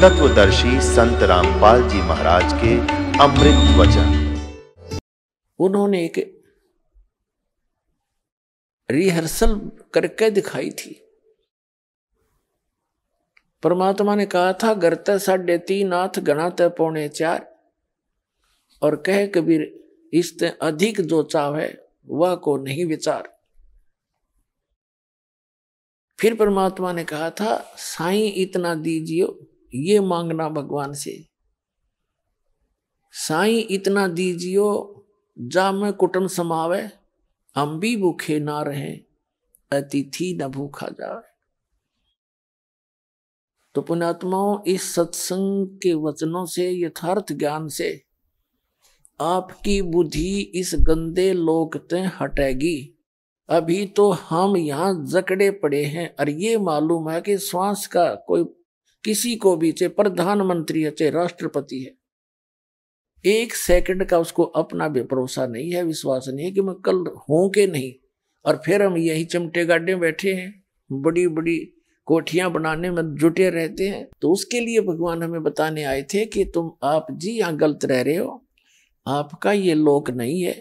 तत्वदर्शी संत रामपाल जी महाराज के अमृत वचन उन्होंने एक रिहर्सल करके दिखाई थी परमात्मा ने कहा था गरत साढ़े तीन आठ गणात पौने चार और कह कबीर इस अधिक जो चाव है वह को नहीं विचार फिर परमात्मा ने कहा था साई इतना दीजियो ये मांगना भगवान से साई इतना दीजियो जा में कुटुम समावे हम भी भूखे ना रहे अतिथि न भूखा जाए तो पुणात्माओं इस सत्संग के वचनों से यथार्थ ज्ञान से आपकी बुद्धि इस गंदे लोक से हटेगी अभी तो हम यहाँ जकड़े पड़े हैं और ये मालूम है कि श्वास का कोई किसी को भी चाहे प्रधानमंत्री है चाहे राष्ट्रपति है एक सेकंड का उसको अपना भी भरोसा नहीं है विश्वास नहीं है कि मैं कल हूं के नहीं और फिर हम यही चमटे गाडे बैठे हैं बड़ी बड़ी कोठियां बनाने में जुटे रहते हैं तो उसके लिए भगवान हमें बताने आए थे कि तुम आप जी यहाँ गलत रह रहे हो आपका ये लोक नहीं है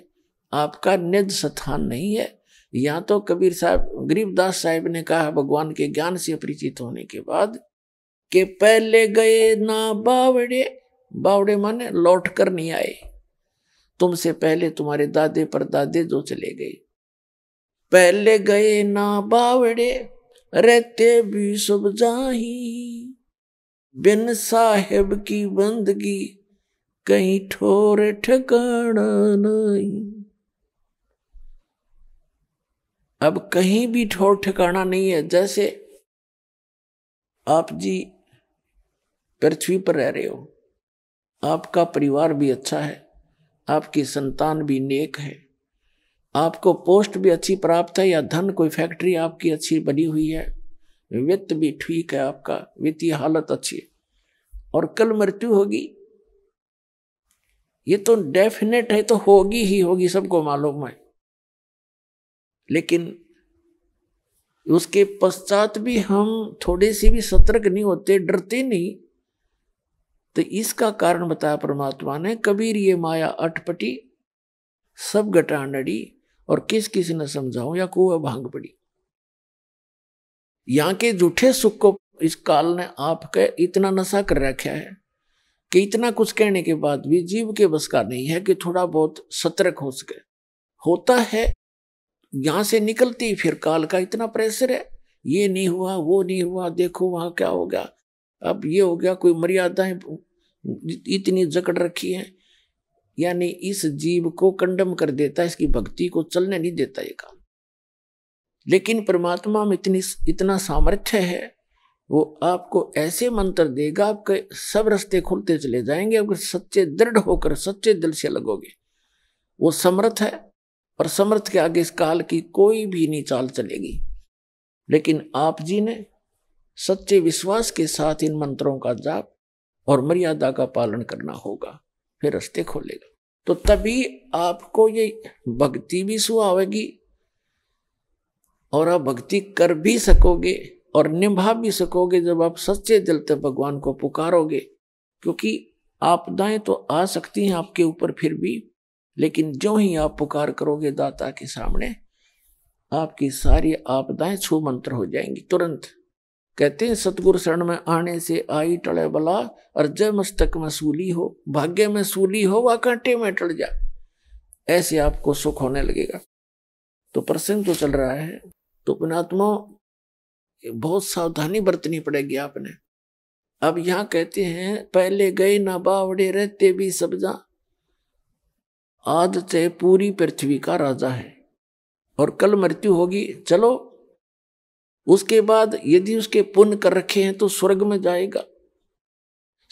आपका निज स्थान नहीं है यहाँ तो कबीर साहब गरीबदास साहब ने कहा भगवान के ज्ञान से परिचित होने के बाद कि पहले गए ना बावड़े बावड़े माने लौट कर नहीं आए तुमसे पहले तुम्हारे दादे पर दादे जो चले गए पहले गए ना बावड़े रहते भी सब जाही बिन साहेब की बंदगी कहीं ठोर ठिकाना नहीं अब कहीं भी ठोर ठिकाना नहीं है जैसे आप जी पृथ्वी पर रह रहे हो आपका परिवार भी अच्छा है आपकी संतान भी नेक है आपको पोस्ट भी अच्छी प्राप्त है या धन कोई फैक्ट्री आपकी अच्छी बनी हुई है वित्त भी ठीक है आपका वित्तीय हालत अच्छी है और कल मृत्यु होगी ये तो डेफिनेट है तो होगी ही होगी सबको मालूम है लेकिन उसके पश्चात भी हम थोड़े से भी सतर्क नहीं होते डरते नहीं तो इसका कारण बताया परमात्मा ने कबीर ये माया अटपटी सब नड़ी और किस किसी ने समझाओ या कुआ भांग पड़ी यहाँ के झूठे सुख को इस काल ने आपके इतना नशा कर रखा है कि इतना कुछ कहने के बाद भी जीव के बस का नहीं है कि थोड़ा बहुत सतर्क हो सके होता है यहां से निकलती फिर काल का इतना प्रेशर है ये नहीं हुआ वो नहीं हुआ देखो वहां क्या हो गया अब ये हो गया कोई मर्यादाएं इतनी जकड़ रखी है यानी इस जीव को कंडम कर देता है इसकी भक्ति को चलने नहीं देता ये काम लेकिन परमात्मा में इतनी इतना सामर्थ्य है वो आपको ऐसे मंत्र देगा आपके सब रास्ते खुलते चले जाएंगे अगर सच्चे दृढ़ होकर सच्चे दिल से लगोगे वो समर्थ है और समर्थ के आगे इस काल की कोई भी नहीं चाल चलेगी लेकिन आप जी ने सच्चे विश्वास के साथ इन मंत्रों का जाप और मर्यादा का पालन करना होगा फिर रस्ते खोलेगा तो तभी आपको ये भक्ति भी सुहावेगी और आप भक्ति कर भी सकोगे और निभा भी सकोगे जब आप सच्चे दिल से भगवान को पुकारोगे क्योंकि आपदाएं तो आ सकती हैं आपके ऊपर फिर भी लेकिन जो ही आप पुकार करोगे दाता के सामने आपकी सारी आपदाएं छू मंत्र हो जाएंगी तुरंत कहते हैं सतगुरु शरण में आने से आई टले बला और जय मस्तक में सूली हो भाग्य में सूली हो वह कांटे में टल जा ऐसे आपको सुख होने लगेगा तो प्रसंग तो चल रहा है तो अपनात्मा बहुत सावधानी बरतनी पड़ेगी आपने अब यहाँ कहते हैं पहले गए ना बावड़े रहते भी सब जा आद से पूरी पृथ्वी का राजा है और कल मृत्यु होगी चलो उसके बाद यदि उसके पुण्य कर रखे हैं तो स्वर्ग में जाएगा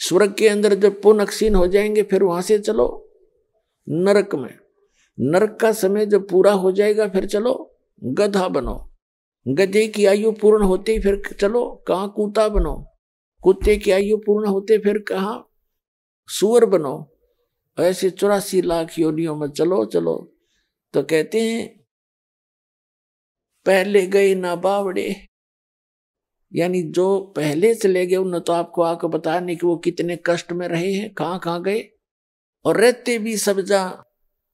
स्वर्ग के अंदर जब पुण्य अक्षीण हो जाएंगे फिर वहां से चलो नरक में नरक का समय जब पूरा हो जाएगा फिर चलो गधा बनो गधे की आयु पूर्ण होते ही फिर चलो कहाँ कुत्ता बनो कुत्ते की आयु पूर्ण होते फिर कहाँ सुअर बनो ऐसे चौरासी लाख योनियों में चलो चलो तो कहते हैं पहले गए ना बावड़े यानी जो पहले चले गए उन्हें तो आपको आकर बताया नहीं कि वो कितने कष्ट में रहे हैं कहाँ कहाँ गए और रहते भी जा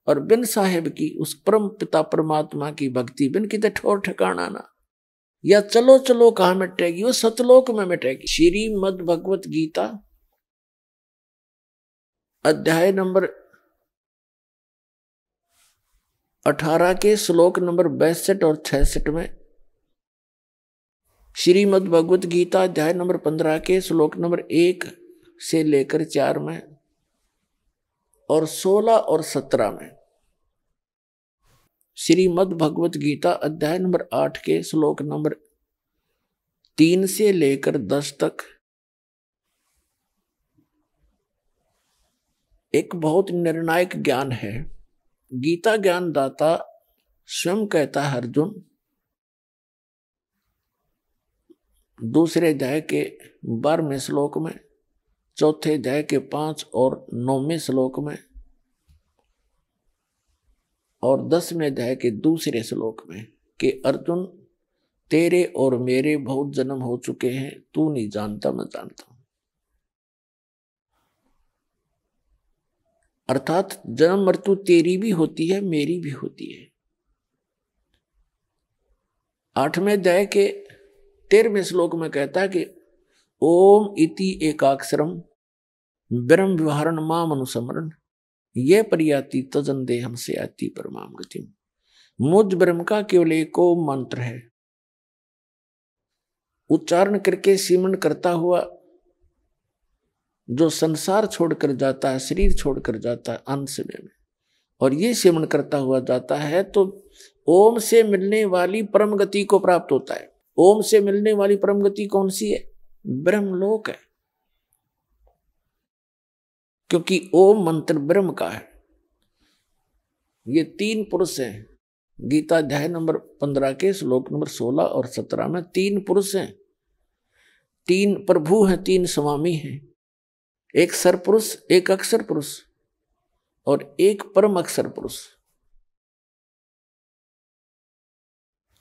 और बिन साहेब की उस परम पिता परमात्मा की भक्ति बिन कितने ठोर ठिकाना ना या चलो चलो कहा मिटेगी वो सतलोक में मिटेगी मद भगवत गीता अध्याय नंबर अठारह के श्लोक नंबर बैसठ और छसठ में श्रीमद् भगवत गीता अध्याय नंबर पंद्रह के श्लोक नंबर एक से लेकर चार में और सोलह और सत्रह में श्रीमद् भगवत गीता अध्याय नंबर आठ के श्लोक नंबर तीन से लेकर दस तक एक बहुत निर्णायक ज्ञान है गीता ज्ञान दाता स्वयं कहता है अर्जुन दूसरे अध्याय के बारहवें श्लोक में चौथे अध्याय के पांच और नौवें श्लोक में और दसवें अध्याय के दूसरे श्लोक में कि अर्जुन तेरे और मेरे बहुत जन्म हो चुके हैं तू नहीं जानता मैं जानता अर्थात जन्म मृत्यु तेरी भी होती है मेरी भी होती है आठवें दया के तेरहवें श्लोक में कहता है कि ओम इति एकाक्षरम ब्रह्म विहारण माम अनुसमरण ये प्रयाति तजन देहम से आती परमाम गतिम मुझ ब्रह्म का केवल एक मंत्र है उच्चारण करके सीमन करता हुआ जो संसार छोड़कर जाता है शरीर छोड़कर जाता है अंत समय में और ये सेवन करता हुआ जाता है तो ओम से मिलने वाली परम गति को प्राप्त होता है ओम से मिलने वाली परम गति कौन सी है ब्रह्मलोक है क्योंकि ओम मंत्र ब्रह्म का है ये तीन पुरुष हैं गीता अध्याय नंबर पंद्रह के श्लोक नंबर सोलह और सत्रह में तीन पुरुष हैं तीन प्रभु हैं तीन स्वामी हैं एक सरपुरुष एक अक्षर पुरुष और एक परम अक्षर पुरुष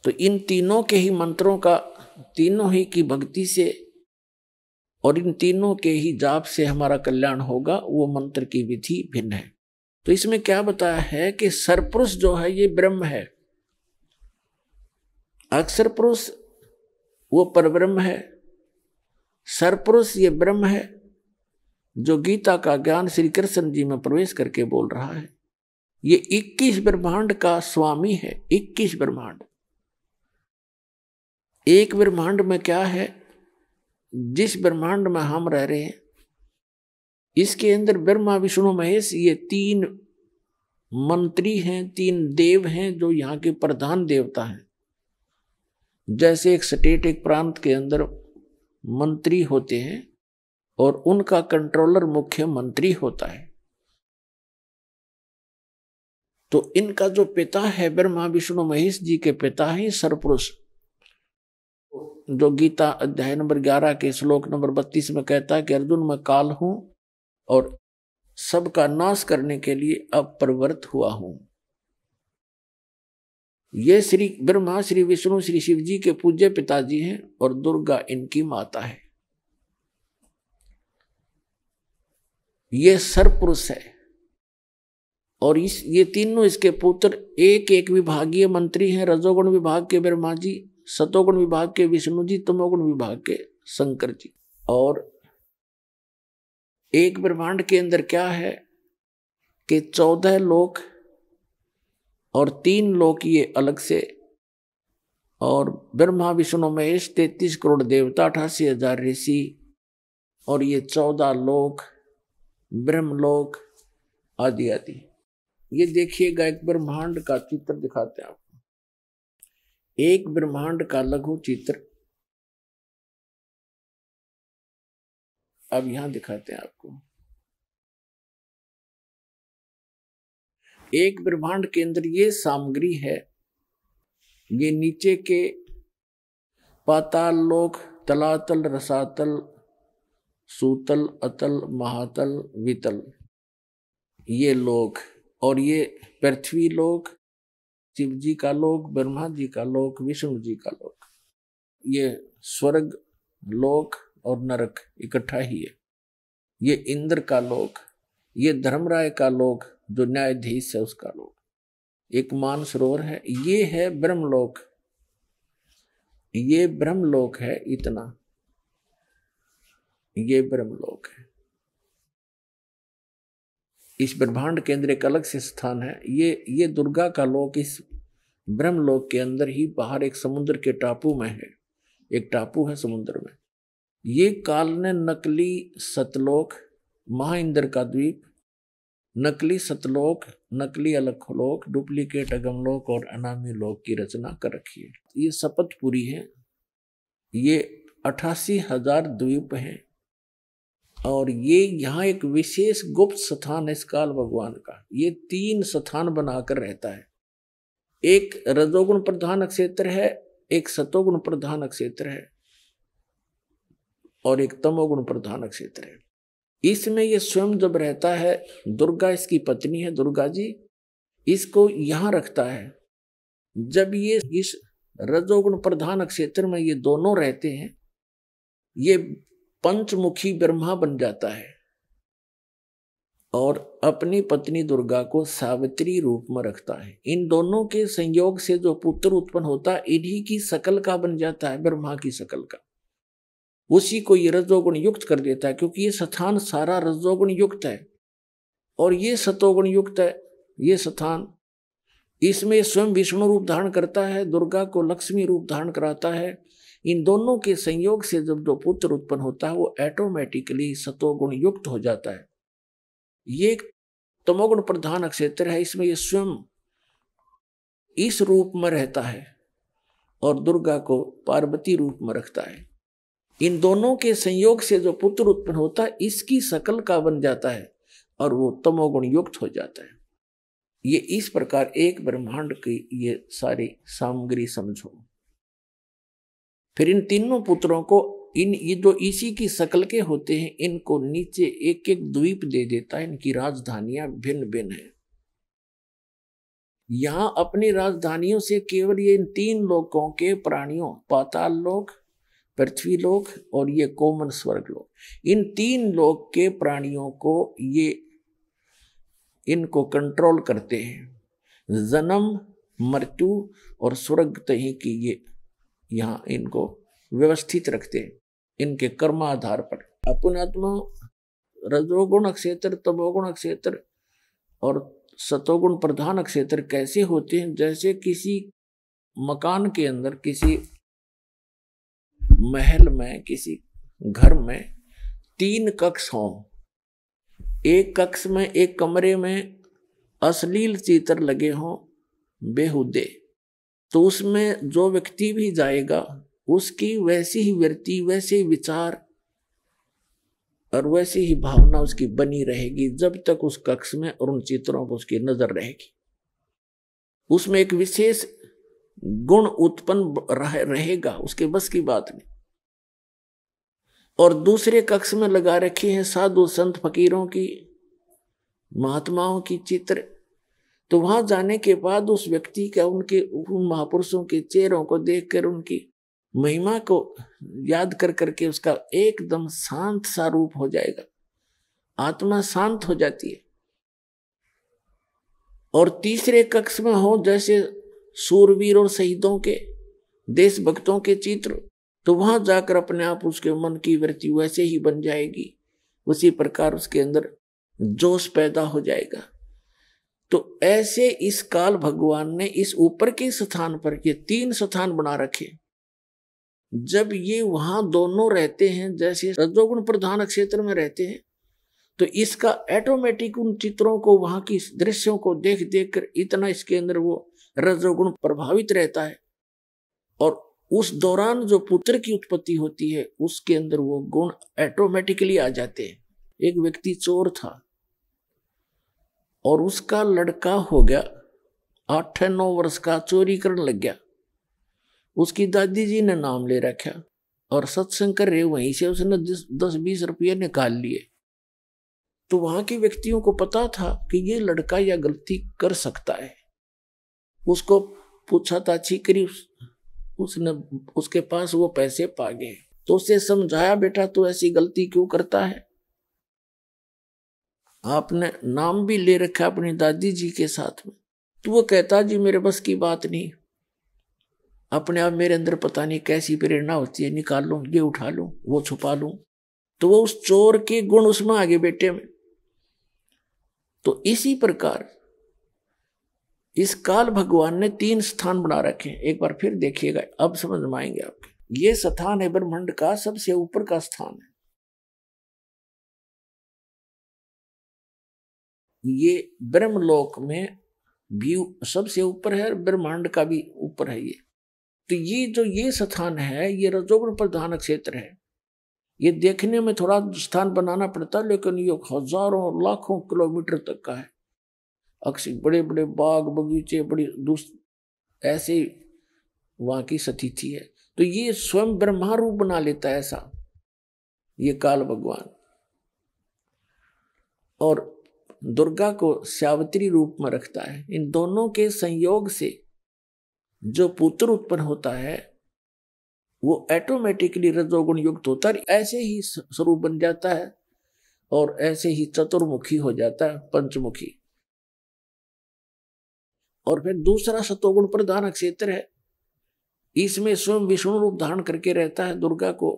तो इन तीनों के ही मंत्रों का तीनों ही की भक्ति से और इन तीनों के ही जाप से हमारा कल्याण होगा वो मंत्र की विधि भिन्न है तो इसमें क्या बताया है कि सरपुरुष जो है ये ब्रह्म है अक्षर पुरुष वो परब्रह्म है सरपुरुष ये ब्रह्म है जो गीता का ज्ञान श्री कृष्ण जी में प्रवेश करके बोल रहा है ये 21 ब्रह्मांड का स्वामी है 21 ब्रह्मांड एक ब्रह्मांड में क्या है जिस ब्रह्मांड में हम रह रहे हैं इसके अंदर ब्रह्मा विष्णु महेश ये तीन मंत्री हैं तीन देव हैं जो यहाँ के प्रधान देवता हैं जैसे एक स्टेट एक प्रांत के अंदर मंत्री होते हैं और उनका कंट्रोलर मुख्यमंत्री होता है तो इनका जो पिता है ब्रह्मा विष्णु महेश जी के पिता ही सरपुरुष जो गीता अध्याय नंबर ग्यारह के श्लोक नंबर बत्तीस में कहता है कि अर्जुन मैं काल हूं और सबका नाश करने के लिए अब प्रवृत्त हुआ हूं ये श्री ब्रह्मा श्री विष्णु श्री शिव जी के पूज्य पिताजी हैं और दुर्गा इनकी माता है ये सरपुरुष है और इस ये तीनों इसके पुत्र एक एक विभागीय मंत्री हैं रजोगुण विभाग के ब्रह्मा जी सतोगुण विभाग के विष्णु जी तमोगुण विभाग के शंकर जी और एक ब्रह्मांड के अंदर क्या है कि चौदह लोक और तीन लोक ये अलग से और ब्रह्मा विष्णु महेश तैतीस करोड़ देवता अठासी हजार ऋषि और ये चौदह लोक ब्रह्मलोक आदि आदि ये देखिएगा एक ब्रह्मांड का चित्र दिखाते हैं आपको एक ब्रह्मांड का लघु चित्र अब यहां दिखाते हैं आपको एक ब्रह्मांड के अंदर ये सामग्री है ये नीचे के पाताल लोक तलातल रसातल सूतल अतल महातल वितल ये लोक और ये पृथ्वी लोक शिव जी का लोक ब्रह्मा जी का लोक विष्णु जी का लोक ये स्वर्ग लोक और नरक इकट्ठा ही है ये इंद्र का लोक ये धर्मराय का लोक जो न्यायाधीश है उसका लोक एक मान सरोवर है ये है ब्रह्मलोक ये ब्रह्मलोक है इतना ये ब्रह्मलोक है इस ब्रह्मांड के अंदर एक अलग से स्थान है ये ये दुर्गा का लोक इस ब्रह्मलोक के अंदर ही बाहर एक समुद्र के टापू में है एक टापू है समुद्र में ये काल ने नकली सतलोक महा इंद्र का द्वीप नकली सतलोक नकली अलखलोक डुप्लीकेट अगमलोक और अनामी लोक की रचना कर रखी है ये शपथपुरी है ये अठासी हजार द्वीप हैं और ये यहाँ एक विशेष गुप्त स्थान है इस काल भगवान का ये तीन स्थान बनाकर रहता है एक रजोगुण प्रधान क्षेत्र है एक सतोगुण प्रधान क्षेत्र है और एक तमोगुण प्रधान क्षेत्र है इसमें ये स्वयं जब रहता है दुर्गा इसकी पत्नी है दुर्गा जी इसको यहाँ रखता है जब ये इस रजोगुण प्रधान क्षेत्र में ये दोनों रहते हैं ये पंचमुखी ब्रह्मा बन जाता है और अपनी पत्नी दुर्गा को सावित्री रूप में रखता है इन दोनों के संयोग से जो पुत्र उत्पन्न होता है इन्हीं की सकल का बन जाता है ब्रह्मा की शकल का उसी को ये रजोगुण युक्त कर देता है क्योंकि ये स्थान सारा रजोगुण युक्त है और ये सतोगुण युक्त है ये स्थान इसमें स्वयं विष्णु रूप धारण करता है दुर्गा को लक्ष्मी रूप धारण कराता है इन दोनों के संयोग से जब जो पुत्र उत्पन्न होता है वो ऐटोमेटिकली सतोगुण युक्त हो जाता है ये एक तमोगुण प्रधान क्षेत्र है इसमें ये स्वयं इस रूप में रहता है और दुर्गा को पार्वती रूप में रखता है इन दोनों के संयोग से जो पुत्र उत्पन्न होता है इसकी शकल का बन जाता है और वो तमोगुण युक्त हो जाता है ये इस प्रकार एक ब्रह्मांड की ये सारी सामग्री समझो फिर इन तीनों पुत्रों को इन ये जो इसी की शक्ल के होते हैं इनको नीचे एक एक द्वीप दे देता है इनकी राजधानियां भिन्न भिन्न है यहां अपनी राजधानियों से केवल ये इन तीन लोकों के प्राणियों पाताल लोक पृथ्वी लोक और ये कोमन स्वर्ग लोक इन तीन लोक के प्राणियों को ये इनको कंट्रोल करते हैं जन्म मृत्यु और स्वर्ग तही की ये यहाँ इनको व्यवस्थित रखते हैं इनके कर्म आधार पर अपुणात्मा रजोगुण क्षेत्र तमोगुण क्षेत्र और सतोगुण प्रधान क्षेत्र कैसे होते हैं जैसे किसी मकान के अंदर किसी महल में किसी घर में तीन कक्ष हों एक कक्ष में एक कमरे में अश्लील चित्र लगे हों बेहुदे तो उसमें जो व्यक्ति भी जाएगा उसकी वैसी ही वृत्ति वैसे ही विचार और वैसी ही भावना उसकी बनी रहेगी जब तक उस कक्ष में और उन चित्रों पर उसकी नजर रहेगी उसमें एक विशेष गुण उत्पन्न रहेगा उसके बस की बात नहीं और दूसरे कक्ष में लगा रखी है साधु संत फकीरों की महात्माओं की चित्र तो वहां जाने के बाद उस व्यक्ति का उनके उन महापुरुषों के चेहरों को देखकर उनकी महिमा को याद कर करके उसका एकदम शांत सा रूप हो जाएगा आत्मा शांत हो जाती है और तीसरे कक्ष में हो जैसे सूरवीर और शहीदों के देशभक्तों के चित्र तो वहां जाकर अपने आप उसके मन की वृत्ति वैसे ही बन जाएगी उसी प्रकार उसके अंदर जोश पैदा हो जाएगा तो ऐसे इस काल भगवान ने इस ऊपर के स्थान पर ये तीन स्थान बना रखे जब ये वहां दोनों रहते हैं जैसे रजोगुण प्रधान क्षेत्र में रहते हैं तो इसका ऑटोमेटिक उन चित्रों को वहां की दृश्यों को देख देख कर इतना इसके अंदर वो रजोगुण प्रभावित रहता है और उस दौरान जो पुत्र की उत्पत्ति होती है उसके अंदर वो गुण ऑटोमेटिकली आ जाते हैं एक व्यक्ति चोर था और उसका लड़का हो गया आठ नौ वर्ष का चोरी करने लग गया उसकी दादी जी ने नाम ले रखा और सत्संग कर रहे वहीं से उसने दस बीस रुपये निकाल लिए तो वहां के व्यक्तियों को पता था कि ये लड़का यह गलती कर सकता है उसको पूछा था छी करी उसने उसके पास वो पैसे पा गए तो उसे समझाया बेटा तू तो ऐसी गलती क्यों करता है आपने नाम भी ले रखा अपनी दादी जी के साथ में तो वो कहता जी मेरे बस की बात नहीं अपने आप मेरे अंदर पता नहीं कैसी प्रेरणा होती है निकाल लूँ ये उठा लूँ वो छुपा लूँ तो वो उस चोर के गुण उसमें आगे बेटे में तो इसी प्रकार इस काल भगवान ने तीन स्थान बना रखे हैं एक बार फिर देखिएगा अब समझ में आएंगे आपके ये स्थान है ब्रह्मंड का सबसे ऊपर का स्थान है ये ब्रह्मलोक में भी सबसे ऊपर है और ब्रह्मांड का भी ऊपर है ये तो ये जो ये स्थान है ये रजोगुण प्रधान क्षेत्र है ये देखने में थोड़ा स्थान बनाना पड़ता है लेकिन ये हजारों लाखों किलोमीटर तक का है अक्सर बड़े बड़े बाग बगीचे बड़ी ऐसे वहाँ की स्थिति है तो ये स्वयं ब्रह्मा रूप बना लेता है ऐसा ये काल भगवान और दुर्गा को सावित्री रूप में रखता है इन दोनों के संयोग से जो पुत्र उत्पन्न होता है वो ऐटोमेटिकली रजोगुण युक्त होता है ऐसे ही स्वरूप बन जाता है और ऐसे ही चतुर्मुखी हो जाता है पंचमुखी और फिर दूसरा सतोगुण प्रधान क्षेत्र है इसमें स्वयं विष्णु रूप धारण करके रहता है दुर्गा को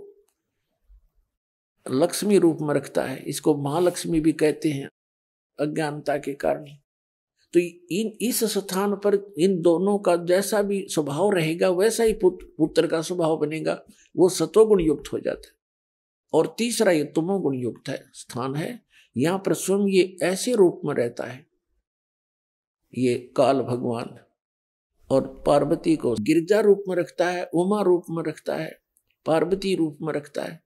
लक्ष्मी रूप में रखता है इसको महालक्ष्मी भी कहते हैं अज्ञानता के कारण तो इन इस स्थान पर इन दोनों का जैसा भी स्वभाव रहेगा वैसा ही पुत्र पुत्र का स्वभाव बनेगा वो सतोगुण युक्त हो जाता है और तीसरा ये तमोगुण युक्त है स्थान है यहाँ पर स्वयं ये ऐसे रूप में रहता है ये काल भगवान और पार्वती को गिरजा रूप में रखता है उमा रूप में रखता है पार्वती रूप में रखता है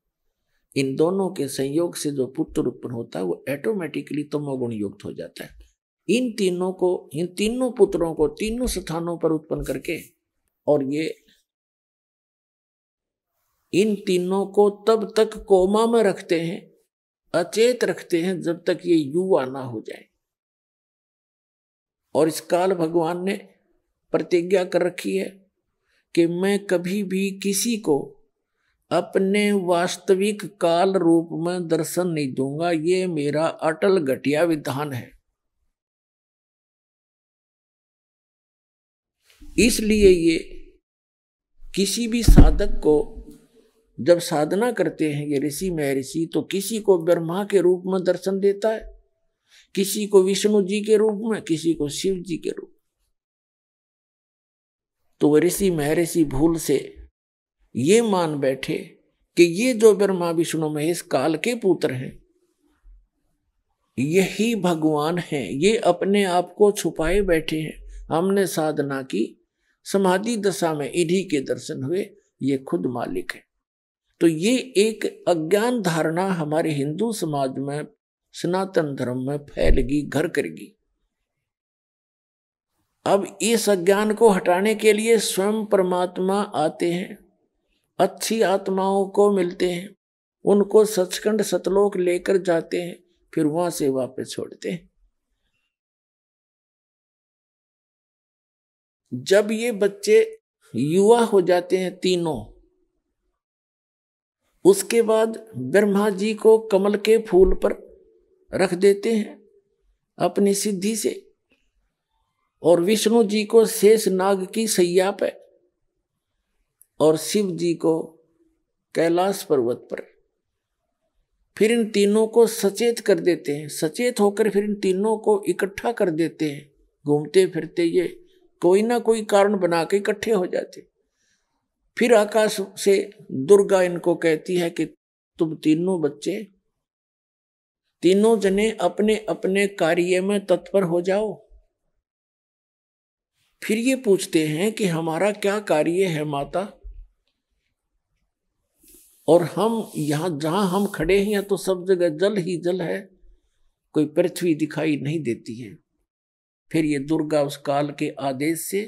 इन दोनों के संयोग से जो पुत्र उत्पन्न होता है वो ऑटोमेटिकली तमोगुण युक्त हो जाता है इन तीनों को इन तीनों पुत्रों को तीनों स्थानों पर उत्पन्न करके और ये इन तीनों को तब तक कोमा में रखते हैं अचेत रखते हैं जब तक ये युवा ना हो जाए और इस काल भगवान ने प्रतिज्ञा कर रखी है कि मैं कभी भी किसी को अपने वास्तविक काल रूप में दर्शन नहीं दूंगा ये मेरा अटल घटिया विधान है इसलिए ये किसी भी साधक को जब साधना करते हैं ये ऋषि महर्षि तो किसी को ब्रह्मा के रूप में दर्शन देता है किसी को विष्णु जी के रूप में किसी को शिव जी के रूप तो ऋषि महर्षि भूल से ये मान बैठे कि ये जो ब्रह्मा विष्णु महेश काल के पुत्र हैं यही भगवान हैं ये अपने आप को छुपाए बैठे हैं हमने साधना की समाधि दशा में इन्हीं के दर्शन हुए ये खुद मालिक है तो ये एक अज्ञान धारणा हमारे हिंदू समाज में सनातन धर्म में फैलगी घर करगी अब इस अज्ञान को हटाने के लिए स्वयं परमात्मा आते हैं अच्छी आत्माओं को मिलते हैं उनको सचखंड सतलोक लेकर जाते हैं फिर वहां से वापस छोड़ते हैं जब ये बच्चे युवा हो जाते हैं तीनों उसके बाद ब्रह्मा जी को कमल के फूल पर रख देते हैं अपनी सिद्धि से और विष्णु जी को शेष नाग की सैया पर और शिव जी को कैलाश पर्वत पर फिर इन तीनों को सचेत कर देते हैं सचेत होकर फिर इन तीनों को इकट्ठा कर देते हैं घूमते फिरते ये कोई ना कोई कारण बना के इकट्ठे हो जाते फिर आकाश से दुर्गा इनको कहती है कि तुम तीनों बच्चे तीनों जने अपने अपने कार्य में तत्पर हो जाओ फिर ये पूछते हैं कि हमारा क्या कार्य है माता और हम यहाँ जहाँ हम खड़े हैं तो सब जगह जल ही जल है कोई पृथ्वी दिखाई नहीं देती है फिर ये दुर्गा उस काल के आदेश से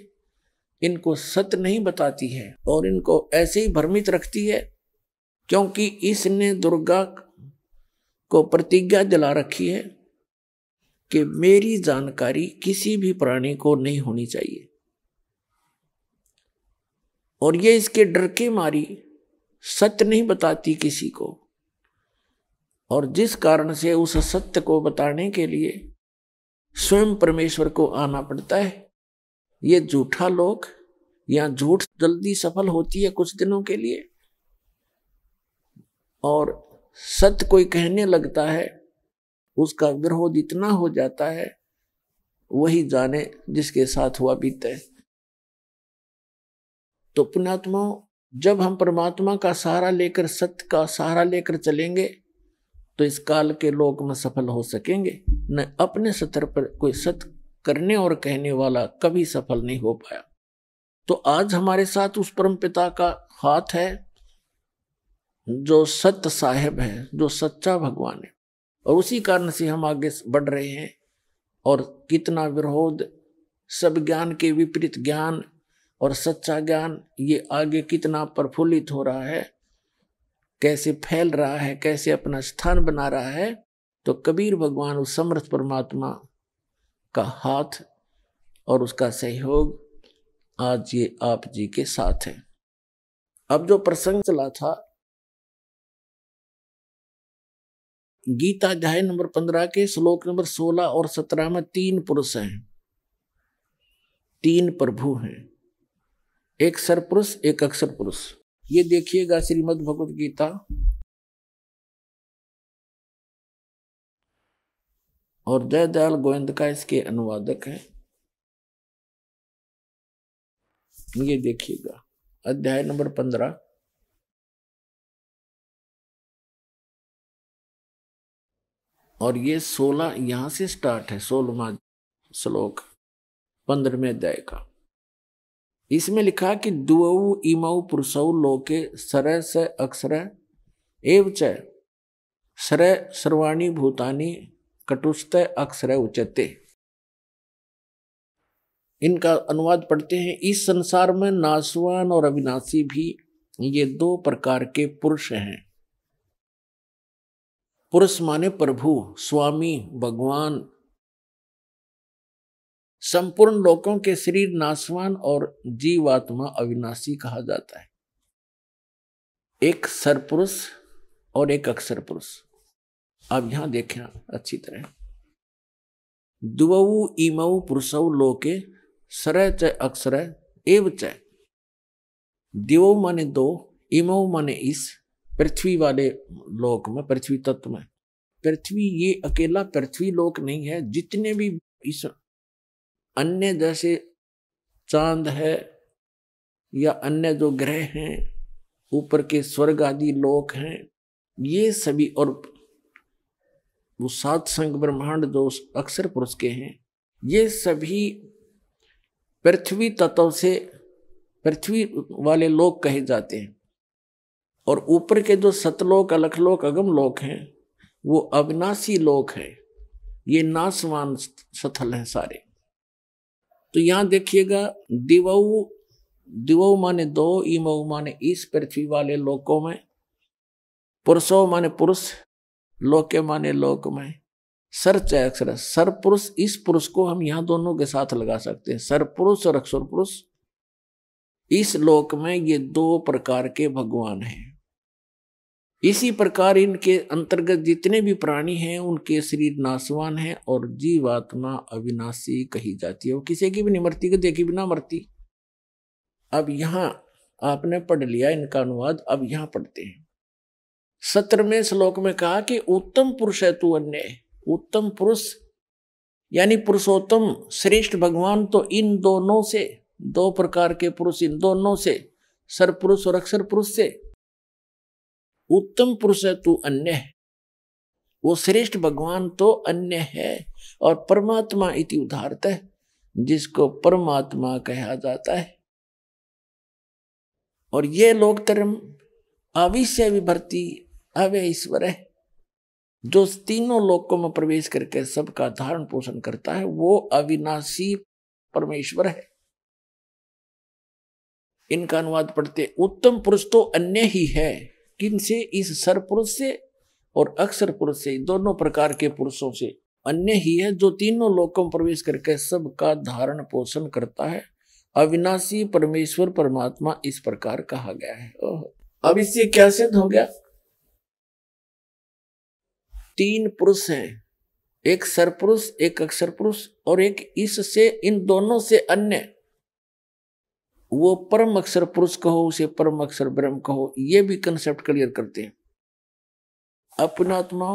इनको सत्य नहीं बताती है और इनको ऐसे ही भ्रमित रखती है क्योंकि इसने दुर्गा को प्रतिज्ञा जला रखी है कि मेरी जानकारी किसी भी प्राणी को नहीं होनी चाहिए और ये इसके डर के मारी सत्य नहीं बताती किसी को और जिस कारण से उस सत्य को बताने के लिए स्वयं परमेश्वर को आना पड़ता है ये झूठा लोक या झूठ जल्दी सफल होती है कुछ दिनों के लिए और सत्य कोई कहने लगता है उसका विरोध इतना हो जाता है वही जाने जिसके साथ हुआ बीते तो पुणात्मा जब हम परमात्मा का सहारा लेकर सत्य का सहारा लेकर चलेंगे तो इस काल के लोक में सफल हो सकेंगे न अपने सतर पर कोई सत्य करने और कहने वाला कभी सफल नहीं हो पाया तो आज हमारे साथ उस परम पिता का हाथ है जो सत्य साहेब है जो सच्चा भगवान है और उसी कारण से हम आगे बढ़ रहे हैं और कितना विरोध सब ज्ञान के विपरीत ज्ञान और सच्चा ज्ञान ये आगे कितना प्रफुल्लित हो रहा है कैसे फैल रहा है कैसे अपना स्थान बना रहा है तो कबीर भगवान उस समर्थ परमात्मा का हाथ और उसका सहयोग आज ये आप जी के साथ है अब जो प्रसंग चला था गीता अध्याय नंबर पंद्रह के श्लोक नंबर सोलह और सत्रह में तीन पुरुष हैं तीन प्रभु हैं एक सर पुरुष एक अक्षर पुरुष ये देखिएगा श्रीमद् भगवत गीता और जय दयाल गोविंद का इसके अनुवादक है ये देखिएगा अध्याय नंबर पंद्रह और ये सोलह यहां से स्टार्ट है सोलहवा श्लोक पंद्रह अध्याय का इसमें लिखा कि दुअ इम पुरुषौ लोके सर स अक्षर एवच सर सर्वाणी भूतानी कटुस्त अक्षर उचते इनका अनुवाद पढ़ते हैं इस संसार में नासवान और अविनाशी भी ये दो प्रकार के पुरुष हैं पुरुष माने प्रभु स्वामी भगवान संपूर्ण लोकों के शरीर नासवान और जीवात्मा अविनाशी कहा जाता है एक सरपुरुष और एक अक्षर पुरुष अब यहां देखें अच्छी तरह दुवऊ इमऊ पुरुषऊ लोके सर च अक्षर एव च दिवो माने दो इमो माने इस पृथ्वी वाले लोक में पृथ्वी तत्व में पृथ्वी ये अकेला पृथ्वी लोक नहीं है जितने भी इस अन्य जैसे चांद है या अन्य जो ग्रह हैं ऊपर के स्वर्ग आदि लोक हैं ये सभी और वो सात संग ब्रह्मांड जो अक्षर पुरुष के हैं ये सभी पृथ्वी तत्व से पृथ्वी वाले लोग कहे जाते हैं और ऊपर के जो सतलोक अलखलोक अगम लोक हैं वो अविनाशी लोक हैं ये नासवान स्थल हैं सारे तो यहाँ देखिएगा दिवऊ दिवऊ माने दो इमऊ माने इस पृथ्वी वाले लोकों में पुरुषो माने पुरुष लोके माने लोक में सर च अक्षर सर पुरुष इस पुरुष को हम यहाँ दोनों के साथ लगा सकते हैं सर पुरुष और अक्षर पुरुष इस लोक में ये दो प्रकार के भगवान हैं इसी प्रकार इनके अंतर्गत जितने भी प्राणी हैं उनके शरीर नाशवान हैं और जीवात्मा अविनाशी कही जाती है वो किसी की भी नहीं मरती को देखी बिना मरती अब यहाँ आपने पढ़ लिया इनका अनुवाद अब यहाँ पढ़ते हैं सत्र में श्लोक में कहा कि उत्तम पुरुष है तू अन्य उत्तम पुरुष यानी पुरुषोत्तम श्रेष्ठ भगवान तो इन दोनों से दो प्रकार के पुरुष इन दोनों से पुरुष और अक्षर पुरुष से उत्तम पुरुष है तू अन्य है वो श्रेष्ठ भगवान तो अन्य है और परमात्मा इति उदाहरत है जिसको परमात्मा कहा जाता है और ये लोक धर्म अविश्य विभर्ति अवय ईश्वर है जो तीनों लोकों में प्रवेश करके सबका धारण पोषण करता है वो अविनाशी परमेश्वर है इनका अनुवाद पढ़ते उत्तम पुरुष तो अन्य ही है किन से इस सर पुरुष से और अक्षर पुरुष से दोनों प्रकार के पुरुषों से अन्य ही है जो तीनों लोकों में प्रवेश करके सबका धारण पोषण करता है अविनाशी परमेश्वर परमात्मा इस प्रकार कहा गया है अब इससे क्या सिद्ध हो गया तीन पुरुष हैं एक सर पुरुष एक अक्षर पुरुष और एक इससे इन दोनों से अन्य वो परम अक्षर पुरुष कहो उसे परम अक्षर ब्रह्म कहो ये भी कंसेप्ट क्लियर करते हैं अपनात्मा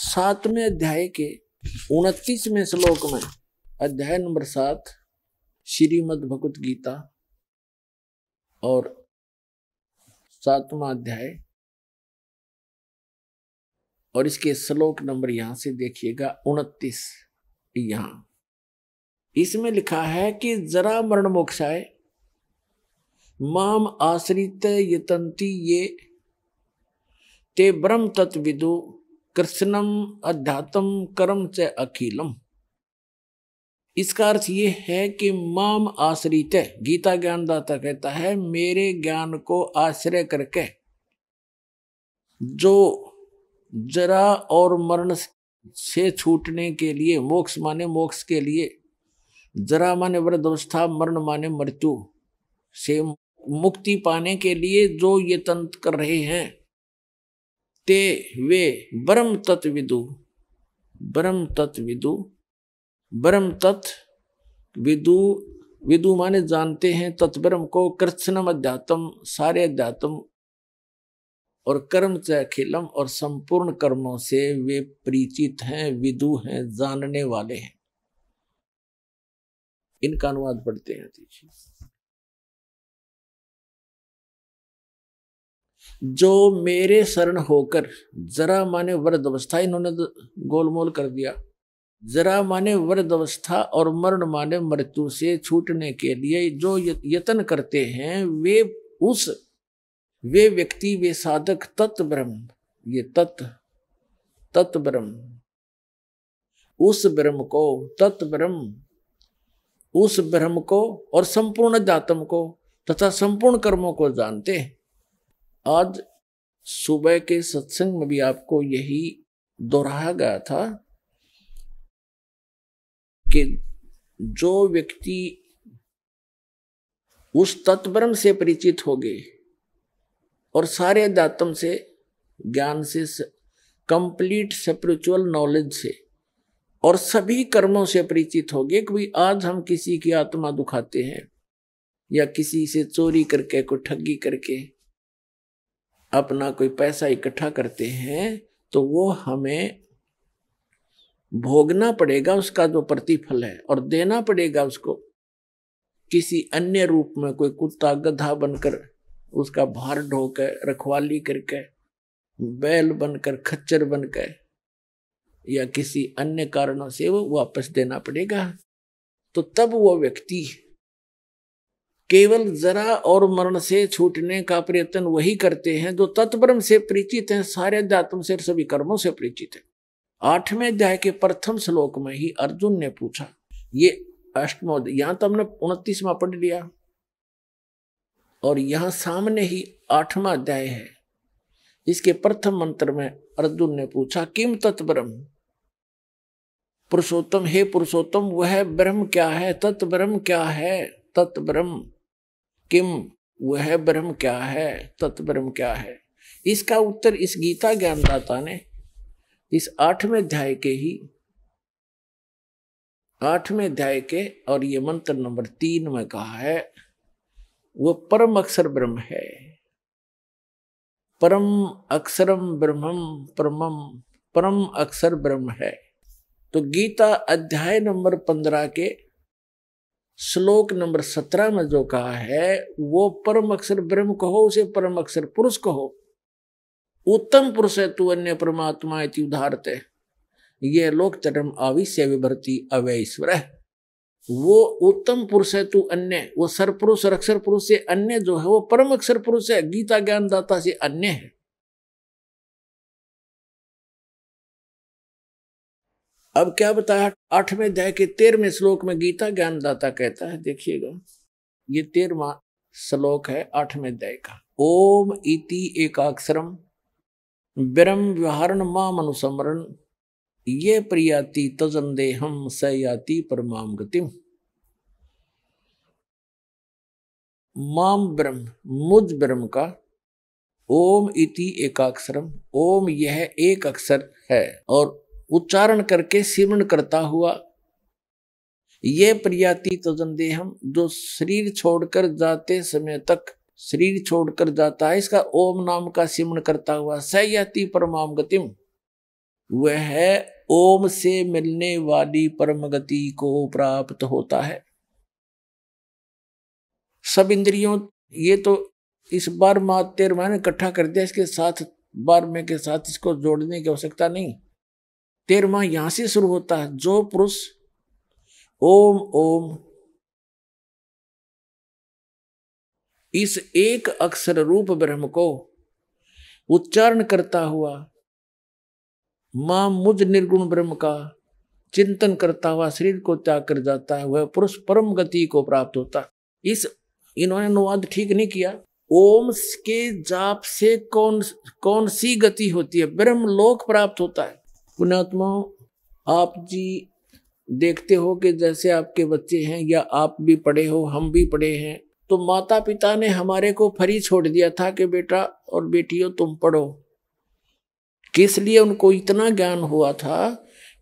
सातवें अध्याय के उनतीसवें श्लोक में अध्याय नंबर सात श्रीमद भगवत गीता और सातवां अध्याय और इसके श्लोक नंबर यहां से देखिएगा उनतीस यहां इसमें लिखा है कि जरा मरण मोक्षाए माम आश्रित ये ये ते ब्रह्म तत्विदु कृष्णम अध्यात्म कर्म च अखिलम इसका अर्थ ये है कि माम आश्रित गीता ज्ञानदाता कहता है मेरे ज्ञान को आश्रय करके जो जरा और मरण से छूटने के लिए मोक्ष माने मोक्ष के लिए जरा माने वृद्धावस्था मरण माने मृत्यु से मुक्ति पाने के लिए जो ये तंत्र कर रहे हैं ते वे ब्रह्म तत्विदु ब्रह्म तत्विदु ब्रह्म तत्व विदु विदु माने जानते हैं तत्ब्रह्म को कृष्णम अध्यात्म सारे अध्यात्म और कर्म चखिलम और संपूर्ण कर्मों से वे परिचित हैं विदु हैं जानने वाले हैं इनका अनुवाद पढ़ते हैं जो मेरे शरण होकर जरा माने वृद्ध अवस्था इन्होंने तो गोलमोल कर दिया जरा माने वृद्ध अवस्था और मरण माने मृत्यु से छूटने के लिए जो यत्न करते हैं वे उस वे व्यक्ति वे साधक तत् ब्रह्म ये तत् तत् ब्रह्म उस ब्रह्म को तत् ब्रह्म उस ब्रह्म को और संपूर्ण जातम को तथा संपूर्ण कर्मों को जानते हैं आज सुबह के सत्संग में भी आपको यही दोहराया गया था कि जो व्यक्ति उस तत्परम से परिचित हो गए और सारे अध्यात्म से ज्ञान से कंप्लीट स्पिरिचुअल नॉलेज से और सभी कर्मों से परिचित हो गए कि आज हम किसी की आत्मा दुखाते हैं या किसी से चोरी करके को ठगी करके अपना कोई पैसा इकट्ठा करते हैं तो वो हमें भोगना पड़ेगा उसका जो प्रतिफल है और देना पड़ेगा उसको किसी अन्य रूप में कोई कुत्ता गधा बनकर उसका भार ढोकर रखवाली करके बैल बनकर खच्चर बनकर या किसी अन्य कारणों से वो वापस देना पड़ेगा तो तब वो व्यक्ति केवल जरा और मरण से छूटने का प्रयत्न वही करते हैं जो तत्परम से परिचित हैं सारे अध्यात्म से सभी कर्मों से परिचित हैं आठवें अध्याय के प्रथम श्लोक में ही अर्जुन ने पूछा ये अष्टमोद यहां तो हमने उनतीसवा पढ़ लिया और यहां सामने ही आठवां अध्याय है इसके प्रथम मंत्र में अर्जुन ने पूछा किम तत्परम पुरुषोत्तम हे पुरुषोत्तम वह ब्रह्म क्या है तत्ब्रह्म क्या है तत्ब्रह्म किम वह ब्रह्म क्या है तत्ब्रह्म क्या है इसका उत्तर इस गीता ज्ञानदाता ने इस आठवें अध्याय के ही आठवें अध्याय के और ये मंत्र नंबर तीन में कहा है वो परम अक्षर ब्रह्म है परम अक्षरम ब्रह्म परमम परम अक्षर ब्रह्म है तो गीता अध्याय नंबर पंद्रह के श्लोक नंबर सत्रह में जो कहा है वो परम अक्षर ब्रह्म कहो उसे परम अक्षर पुरुष कहो उत्तम पुरुष है तू अन्य परमात्मा इति उदाहरते ये लोक चरम आविश्य विभरती अवैश्वर है वो उत्तम पुरुष है तू अन्य वो सर पुरुष और अक्षर पुरुष से अन्य जो है वो परम अक्षर पुरुष है गीता ज्ञान दाता से अन्य है अब क्या बताया आठवें अध्याय के तेरहवें श्लोक में गीता ज्ञानदाता कहता है देखिएगा ये तेरवा श्लोक है आठवें अध्याय का ओम इति एकाक्षरम विरम विहारण माम अनुसमरण ये प्रियाति स याति परमाम गतिम माम ब्रह्म मुद ब्रह्म का ओम इति एकाक्षरम ओम यह एक अक्षर है और उच्चारण करके सिमरण करता हुआ ये प्रयाति देहम जो शरीर छोड़कर जाते समय तक शरीर छोड़कर जाता है इसका ओम नाम का सिमरण करता हुआ सयाति परमाम गतिम वह ओम से मिलने वाली परम गति को प्राप्त होता है सब इंद्रियों ये तो इस बार मात्र मैंने इकट्ठा कर दिया इसके साथ बार में के साथ इसको जोड़ने की आवश्यकता नहीं तेरवा यहां से शुरू होता है जो पुरुष ओम ओम इस एक अक्षर रूप ब्रह्म को उच्चारण करता हुआ मां मुझ निर्गुण ब्रह्म का चिंतन करता हुआ शरीर को त्याग कर जाता है वह पुरुष परम गति को प्राप्त होता इस इन्होंने अनुवाद ठीक नहीं किया ओम के जाप से कौन कौन सी गति होती है ब्रह्म लोक प्राप्त होता है पुणात्मा आप जी देखते हो कि जैसे आपके बच्चे हैं या आप भी पढ़े हो हम भी पढ़े हैं तो माता पिता ने हमारे को फ्री छोड़ दिया था कि बेटा और बेटियों तुम पढ़ो किस लिए उनको इतना ज्ञान हुआ था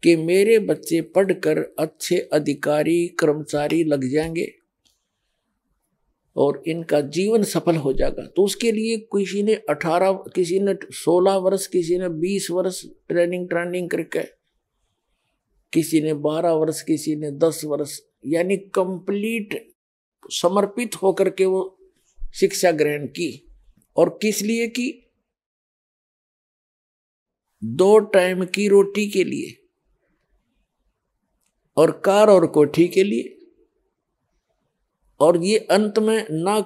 कि मेरे बच्चे पढ़कर अच्छे अधिकारी कर्मचारी लग जाएंगे और इनका जीवन सफल हो जाएगा तो उसके लिए किसी ने अठारह किसी ने सोलह वर्ष किसी ने बीस वर्ष ट्रेनिंग ट्रेनिंग करके किसी ने बारह वर्ष किसी ने दस वर्ष यानी कंप्लीट समर्पित होकर के वो शिक्षा ग्रहण की और किस लिए की दो टाइम की रोटी के लिए और कार और कोठी के लिए और ये अंत में ना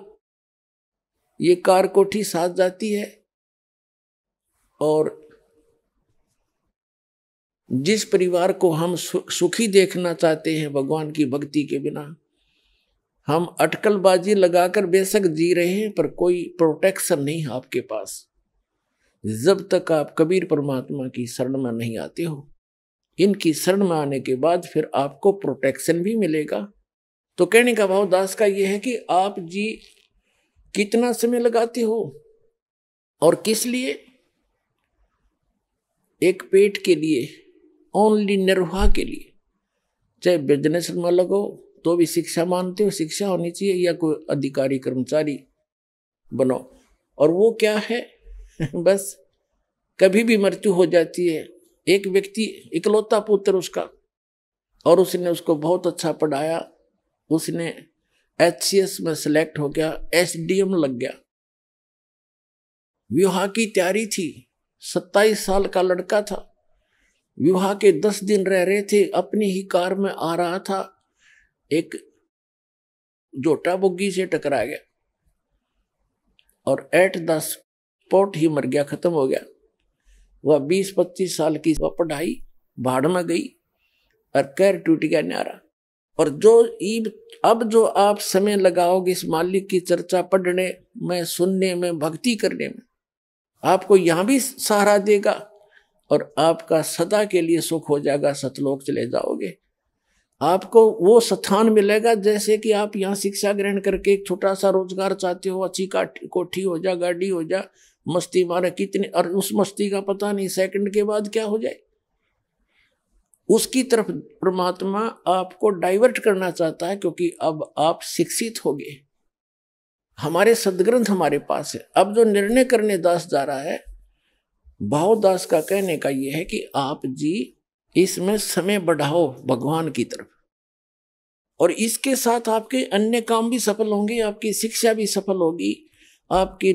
ये कार कोठी साथ जाती है और जिस परिवार को हम सुखी देखना चाहते हैं भगवान की भक्ति के बिना हम अटकलबाजी लगाकर बेशक जी रहे हैं पर कोई प्रोटेक्शन नहीं है आपके पास जब तक आप कबीर परमात्मा की शरण में नहीं आते हो इनकी शरण में आने के बाद फिर आपको प्रोटेक्शन भी मिलेगा तो कहने का भाव दास का यह है कि आप जी कितना समय लगाते हो और किस लिए एक पेट के लिए ओनली निर्वाह के लिए चाहे बिजनेस में लगो तो भी शिक्षा मानते हो शिक्षा होनी चाहिए या कोई अधिकारी कर्मचारी बनो और वो क्या है बस कभी भी मृत्यु हो जाती है एक व्यक्ति इकलौता पुत्र उसका और उसने उसको बहुत अच्छा पढ़ाया उसने एच में सिलेक्ट हो गया एस लग गया विवाह की तैयारी थी सत्ताईस साल का लड़का था विवाह के दस दिन रह रहे थे अपनी ही कार में आ रहा था एक जोटा बोगी से टकरा गया और एट द स्पॉट ही मर गया खत्म हो गया वह बीस पच्चीस साल की वह पढ़ाई भाड़ में गई और कैर टूट गया न्यारा और जो ईब अब जो आप समय लगाओगे इस मालिक की चर्चा पढ़ने में सुनने में भक्ति करने में आपको यहाँ भी सहारा देगा और आपका सदा के लिए सुख हो जाएगा सतलोक चले जाओगे आपको वो स्थान मिलेगा जैसे कि आप यहाँ शिक्षा ग्रहण करके एक छोटा सा रोजगार चाहते हो अच्छी कोठी हो जा गाड़ी हो जा मस्ती मारा कितने और उस मस्ती का पता नहीं सेकंड के बाद क्या हो जाए उसकी तरफ परमात्मा आपको डाइवर्ट करना चाहता है क्योंकि अब आप शिक्षित हो गए हमारे सदग्रंथ हमारे पास है अब जो निर्णय करने दास जा रहा है भावदास का कहने का यह है कि आप जी इसमें समय बढ़ाओ भगवान की तरफ और इसके साथ आपके अन्य काम भी सफल होंगे आपकी शिक्षा भी सफल होगी आपकी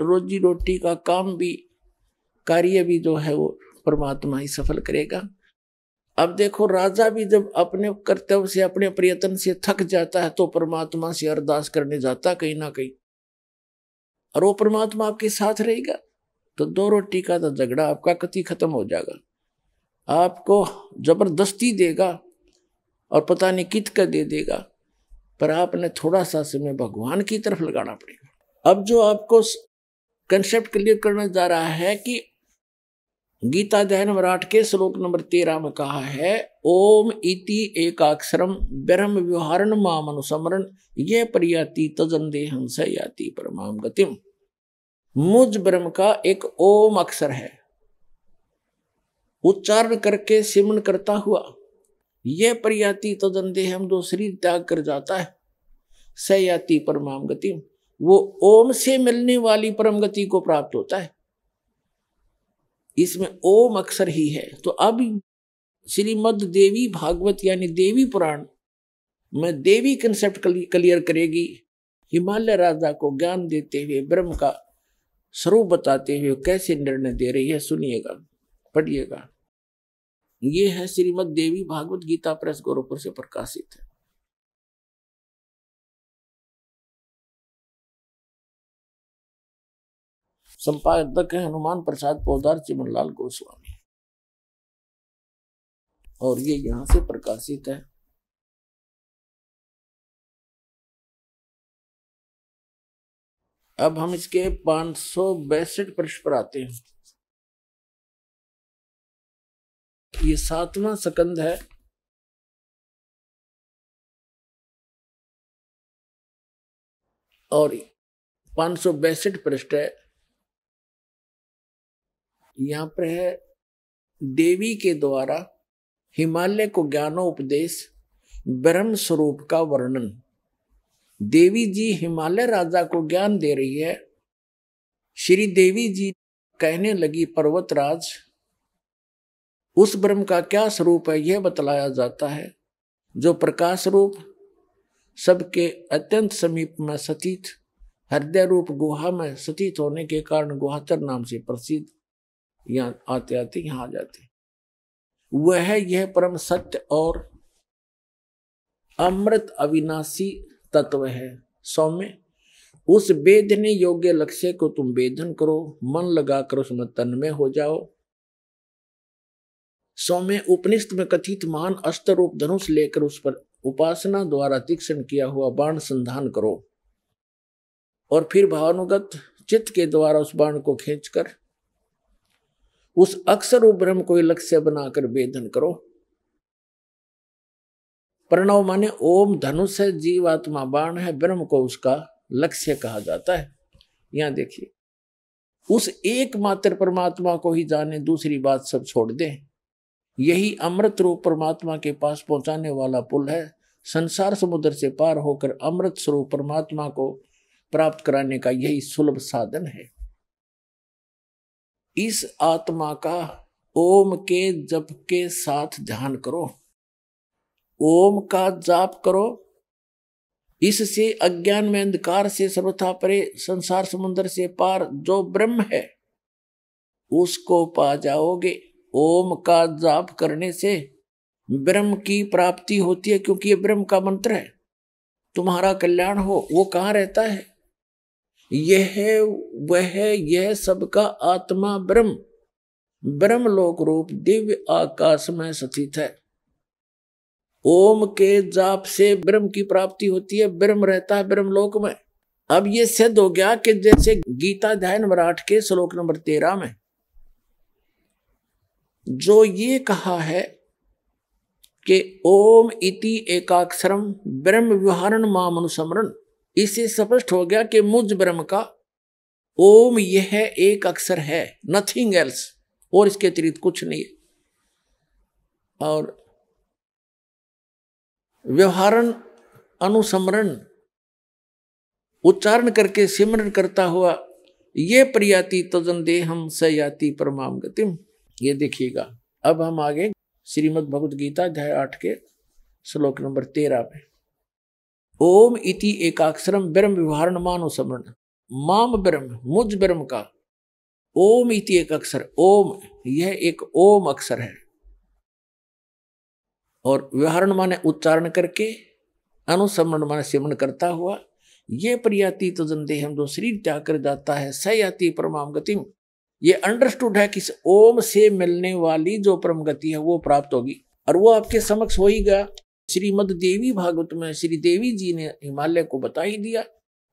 रोजी रोटी का काम भी कार्य भी जो है वो परमात्मा ही सफल करेगा अब देखो राजा भी जब अपने कर्तव्य से अपने प्रयत्न से थक जाता है तो परमात्मा से अरदास करने जाता कहीं ना कहीं और वो परमात्मा आपके साथ रहेगा तो दो रोटी का तो झगड़ा आपका कति खत्म हो जाएगा आपको जबरदस्ती देगा और पता नहीं कित का दे देगा पर आपने थोड़ा सा समय भगवान की तरफ लगाना पड़ेगा अब जो आपको कंसेप्ट क्लियर करना जा रहा है कि गीता दहन मराठ के श्लोक नंबर तेरह में कहा है ओम इति एकाक्षरम ब्रह्म व्यवहारण माम अनुसमरण ये प्रयाति तजंदे हंस याति परमाम गतिम मुझ ब्रह्म का एक ओम अक्षर है उच्चारण करके सिमन करता हुआ यह प्रयाति तदंदे हम दो शरीर त्याग कर जाता है सयाति परमाम गति वो ओम से मिलने वाली परम गति को प्राप्त होता है इसमें ओम अक्षर ही है तो अब श्रीमद देवी भागवत यानी देवी पुराण में देवी कंसेप्ट क्लियर करेगी हिमालय राजा को ज्ञान देते हुए ब्रह्म का स्वरूप बताते हुए कैसे निर्णय दे रही है सुनिएगा पढ़िएगा ये है श्रीमद देवी भागवत गीता प्रेस गोरखपुर से प्रकाशित है संपादक है हनुमान प्रसाद पौधार चिमनलाल गोस्वामी और ये यहां से प्रकाशित है अब हम इसके पांच सौ बैसठ पृष्ठ पर आते हैं ये सातवां सकंद है और पांच सौ बैसठ पृष्ठ है यहाँ पर है देवी के द्वारा हिमालय को ज्ञानोपदेश ब्रह्म स्वरूप का वर्णन देवी जी हिमालय राजा को ज्ञान दे रही है श्री देवी जी कहने लगी पर्वतराज उस ब्रह्म का क्या स्वरूप है यह बतलाया जाता है जो प्रकाश रूप सबके अत्यंत समीप में सतीत हृदय रूप गुहा में सतीत होने के कारण गुहातर नाम से प्रसिद्ध यहाँ आते आते यहाँ आ जाते वह है यह परम सत्य और अमृत अविनाशी तत्व है सौम्य उस वेदने योग्य लक्ष्य को तुम वेदन करो मन लगाकर उसमें तन्मय हो जाओ सौम्य उपनिष्ठ में कथित महान अस्त्र रूप धनुष लेकर उस पर उपासना द्वारा तीक्षण किया हुआ बाण संधान करो और फिर भावानुगत चित्त के द्वारा उस बाण को खींचकर उस अक्सर ब्रह्म को लक्ष्य बनाकर वेदन करो प्रणव माने ओम धनुष है जीवात्मा बाण है ब्रह्म को उसका लक्ष्य कहा जाता है यहां देखिए उस एकमात्र परमात्मा को ही जाने दूसरी बात सब छोड़ दें यही अमृत रूप परमात्मा के पास पहुंचाने वाला पुल है संसार समुद्र से पार होकर अमृत स्वरूप परमात्मा को प्राप्त कराने का यही सुलभ साधन है इस आत्मा का ओम के जप के साथ ध्यान करो ओम का जाप करो इससे अज्ञान में अंधकार से सर्वथा परे संसार समुद्र से पार जो ब्रह्म है उसको पा जाओगे ओम का जाप करने से ब्रह्म की प्राप्ति होती है क्योंकि ये ब्रह्म का मंत्र है तुम्हारा कल्याण हो वो कहाँ रहता है यह वह यह सबका आत्मा ब्रह्म ब्रह्म लोक रूप दिव्य आकाश में स्थित है ओम के जाप से ब्रह्म की प्राप्ति होती है ब्रह्म रहता है ब्रह्म लोक में अब ये सिद्ध हो गया कि जैसे गीता अध्याय नंबर आठ के श्लोक नंबर तेरह में जो ये कहा है कि ओम इति एकाक्षरम ब्रह्म विहारण मामनुसमरण इससे स्पष्ट हो गया कि मुझ ब्रह्म का ओम यह एक अक्षर है नथिंग एल्स और इसके अतिरिक्त कुछ नहीं है और व्यवहारण अनुसमरण उच्चारण करके सिमरण करता हुआ ये प्रयाति तजंदे हम सयाति परमाम गतिम ये देखिएगा अब हम आगे श्रीमद् भगवद गीता अध्याय आठ के श्लोक नंबर तेरह में ओम इति एकाक्षरम ब्रह्म विवहारण मानो समरण माम ब्रह्म मुझ ब्रह्म का ओम इति एक अक्षर ओम यह एक ओम अक्षर है और व्यवहारण माने उच्चारण करके अनुसमरण माने सेवन करता हुआ ये प्रयाति तो जनते हम जो शरीर त्याग कर जाता है सयाति आती परमाम गति ये अंडरस्टूड है कि ओम से मिलने वाली जो परम गति है वो प्राप्त होगी और वो आपके समक्ष हो ही गया श्रीमद देवी भागवत में श्री देवी जी ने हिमालय को बता ही दिया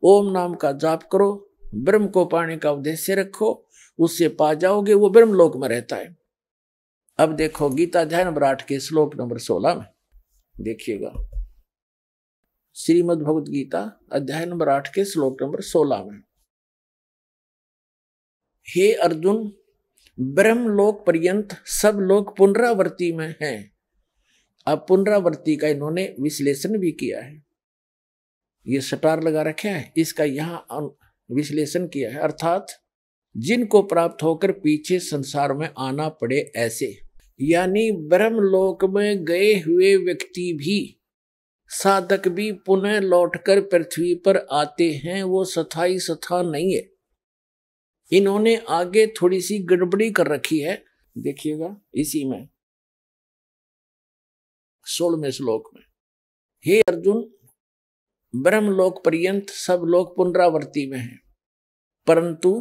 ओम नाम का जाप करो ब्रह्म को पाने का उद्देश्य रखो उससे पा जाओगे वो ब्रह्म लोक में रहता है अब देखो गीता ध्यान विराट के श्लोक नंबर सोलह में देखिएगा श्रीमद भगवत गीता अध्याय नंबर आठ के श्लोक नंबर सोलह में हे अर्जुन ब्रह्म लोक पर्यंत सब लोग पुनरावर्ती में हैं अब पुनरावृत्ति का इन्होंने विश्लेषण भी किया है ये सटार लगा रखा है इसका यहाँ विश्लेषण किया है अर्थात जिनको प्राप्त होकर पीछे संसार में आना पड़े ऐसे यानी ब्रह्म लोक में गए हुए व्यक्ति भी साधक भी पुनः लौटकर पृथ्वी पर आते हैं वो सथाई सथा नहीं है इन्होंने आगे थोड़ी सी गड़बड़ी कर रखी है देखिएगा इसी में सोलहवें श्लोक में हे अर्जुन ब्रह्म लोक पर्यंत सब लोग पुनरावर्ती में हैं परंतु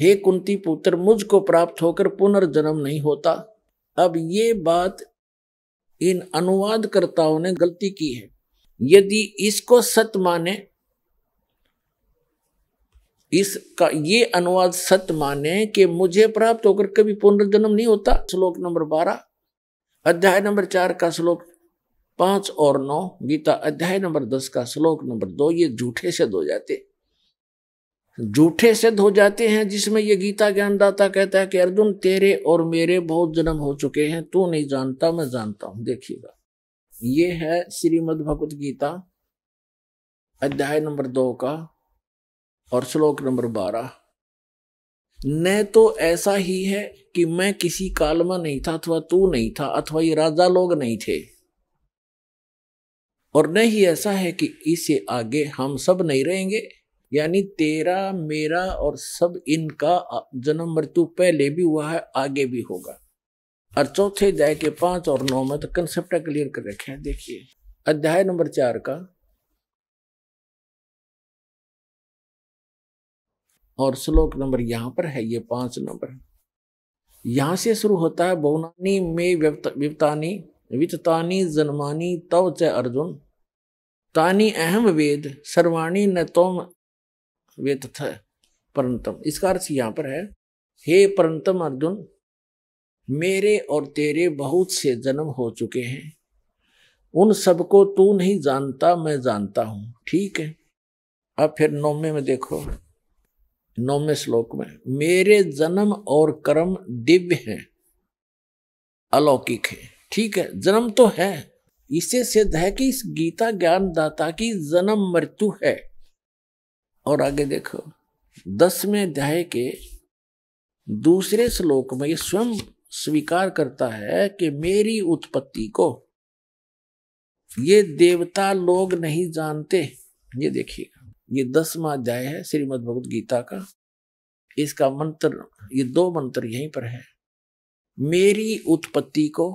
हे कुंती पुत्र मुझको प्राप्त होकर पुनर्जन्म नहीं होता अब ये बात इन अनुवादकर्ताओं ने गलती की है यदि इसको सत माने इसका ये अनुवाद सत माने कि मुझे प्राप्त होकर कभी पुनर्जन्म नहीं होता श्लोक नंबर बारह अध्याय नंबर चार का श्लोक पांच और नौ गीता अध्याय नंबर दस का श्लोक नंबर दो ये झूठे सिद्ध हो जाते झूठे सिद्ध हो जाते हैं जिसमें ये गीता ज्ञानदाता कहता है कि अर्जुन तेरे और मेरे बहुत जन्म हो चुके हैं तू नहीं जानता मैं जानता हूं देखिएगा ये है श्रीमद भगवत गीता अध्याय नंबर दो का और श्लोक नंबर बारह न तो ऐसा ही है कि मैं किसी काल में नहीं था अथवा तू नहीं था अथवा ये राजा लोग नहीं थे और न ही ऐसा है कि इससे आगे हम सब नहीं रहेंगे यानी तेरा मेरा और सब इनका जन्म मृत्यु पहले भी हुआ है आगे भी होगा और चौथे अध्याय के पांच और नौ में तो कंसेप्ट क्लियर कर रखे हैं देखिए अध्याय नंबर चार का और श्लोक नंबर यहाँ पर है ये पांच नंबर यहाँ से शुरू होता है बहुनानी में विवतानी वितानी जन्मानी तव च अर्जुन तानी अहम वेद सर्वाणी न तोम वेत परंतम इसका अर्थ यहाँ पर है हे परंतम अर्जुन मेरे और तेरे बहुत से जन्म हो चुके हैं उन सबको तू नहीं जानता मैं जानता हूँ ठीक है अब फिर नौमे में देखो नौवे श्लोक में मेरे जन्म और कर्म दिव्य हैं अलौकिक है ठीक है जन्म तो है इसे सिद्ध है कि इस गीता ज्ञान दाता की जन्म मृत्यु है और आगे देखो दसवें अध्याय के दूसरे श्लोक में ये स्वयं स्वीकार करता है कि मेरी उत्पत्ति को ये देवता लोग नहीं जानते ये देखिए ये दसवा अध्याय है श्रीमद भगवत गीता का इसका मंत्र ये दो मंत्र यहीं पर है मेरी उत्पत्ति को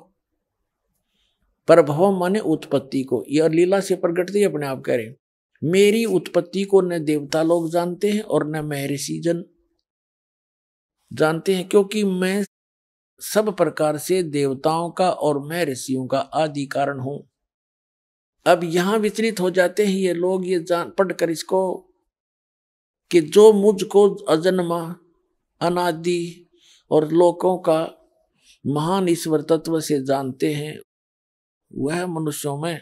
प्रभव माने उत्पत्ति को यह लीला से प्रकट अपने आप कह रहे मेरी उत्पत्ति को न देवता लोग जानते हैं और न महर्षि जन जानते हैं क्योंकि मैं सब प्रकार से देवताओं का और महर्षियों का आदि कारण हूं अब यहाँ विचलित हो जाते हैं ये लोग ये जान पढ़ कर इसको कि जो मुझको अजन्मा अनादि और लोकों का महान ईश्वर तत्व से जानते हैं वह मनुष्यों में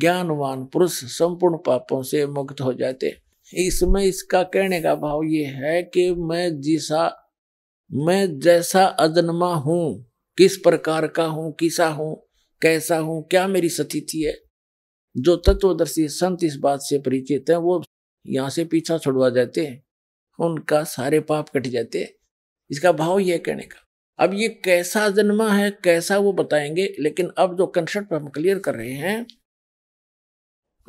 ज्ञानवान पुरुष संपूर्ण पापों से मुक्त हो जाते इसमें इसका कहने का भाव ये है कि मैं जिसा मैं जैसा अजन्मा हूं किस प्रकार का हूं किसा हूं कैसा हूं क्या मेरी स्थिति है जो तत्वदर्शी संत इस बात से परिचित हैं वो यहाँ से पीछा छुड़वा जाते हैं उनका सारे पाप कट जाते हैं इसका भाव यह कहने का अब ये कैसा जन्मा है कैसा वो बताएंगे लेकिन अब जो कंसेप्ट हम क्लियर कर रहे हैं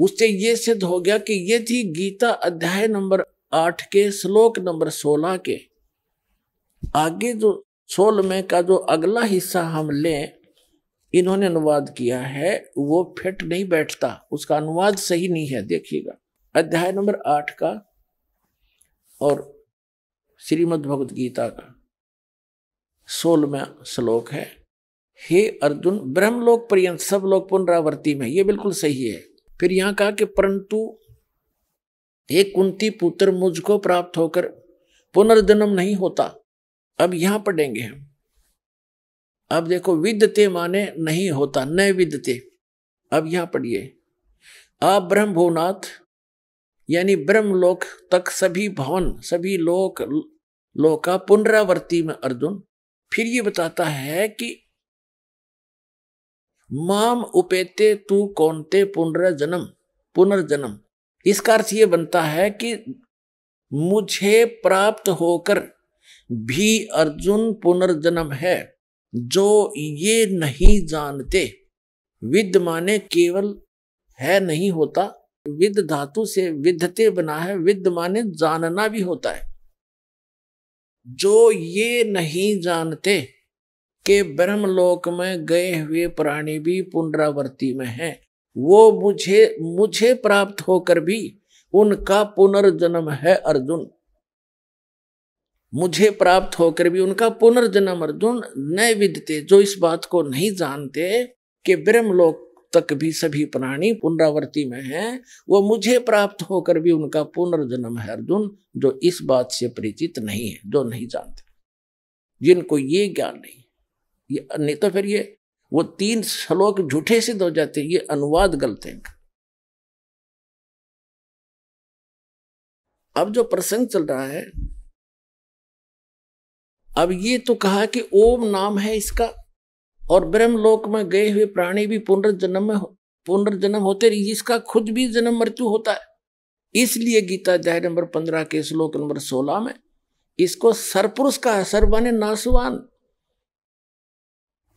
उससे ये सिद्ध हो गया कि ये थी गीता अध्याय नंबर आठ के श्लोक नंबर सोलह के आगे जो सोल में का जो अगला हिस्सा हम लें इन्होंने अनुवाद किया है वो फिट नहीं बैठता उसका अनुवाद सही नहीं है देखिएगा अध्याय नंबर आठ का और श्रीमद् भगवद गीता का सोलहवा श्लोक है हे अर्जुन ब्रह्मलोक पर्यंत सब लोग पुनरावर्ती में ये बिल्कुल सही है फिर यहाँ कहा कि परंतु एक कुंती पुत्र मुझको प्राप्त होकर पुनर्जन्म नहीं होता अब यहाँ पढ़ेंगे हम अब देखो विद्यते माने नहीं होता न विद्यते अब यहां पढ़िए अब्रह्म भुवनाथ यानी ब्रह्म लोक तक सभी भवन सभी लोक लोका पुनरावृत्ति में अर्जुन फिर ये बताता है कि माम उपेते तू कौनते पुनर्जन्म पुनर्जन्म इसका अर्थ ये बनता है कि मुझे प्राप्त होकर भी अर्जुन पुनर्जन्म है जो ये नहीं जानते विद माने केवल है नहीं होता विद धातु से विद्यते बना है विद माने जानना भी होता है जो ये नहीं जानते कि लोक में गए हुए प्राणी भी पुनरावृत्ति में हैं वो मुझे मुझे प्राप्त होकर भी उनका पुनर्जन्म है अर्जुन मुझे प्राप्त होकर भी उनका पुनर्जन्म अर्जुन न विदते जो इस बात को नहीं जानते कि ब्रह्मलोक तक भी सभी प्राणी पुनरावर्ती में हैं वो मुझे प्राप्त होकर भी उनका पुनर्जन्म है अर्जुन जो इस बात से परिचित नहीं है जो नहीं जानते जिनको ये ज्ञान नहीं ये नहीं तो फिर ये वो तीन श्लोक झूठे सिद्ध हो जाते ये अनुवाद गलत है अब जो प्रसंग चल रहा है अब ये तो कहा कि ओम नाम है इसका और ब्रह्म लोक में गए हुए प्राणी भी पुनर्जन्म में पुनर्जन्म होते रही जिसका खुद भी जन्म मृत्यु होता है इसलिए गीता अध्याय नंबर पंद्रह के श्लोक नंबर सोलह में इसको सरपुरुष का है सर्वाने नासवान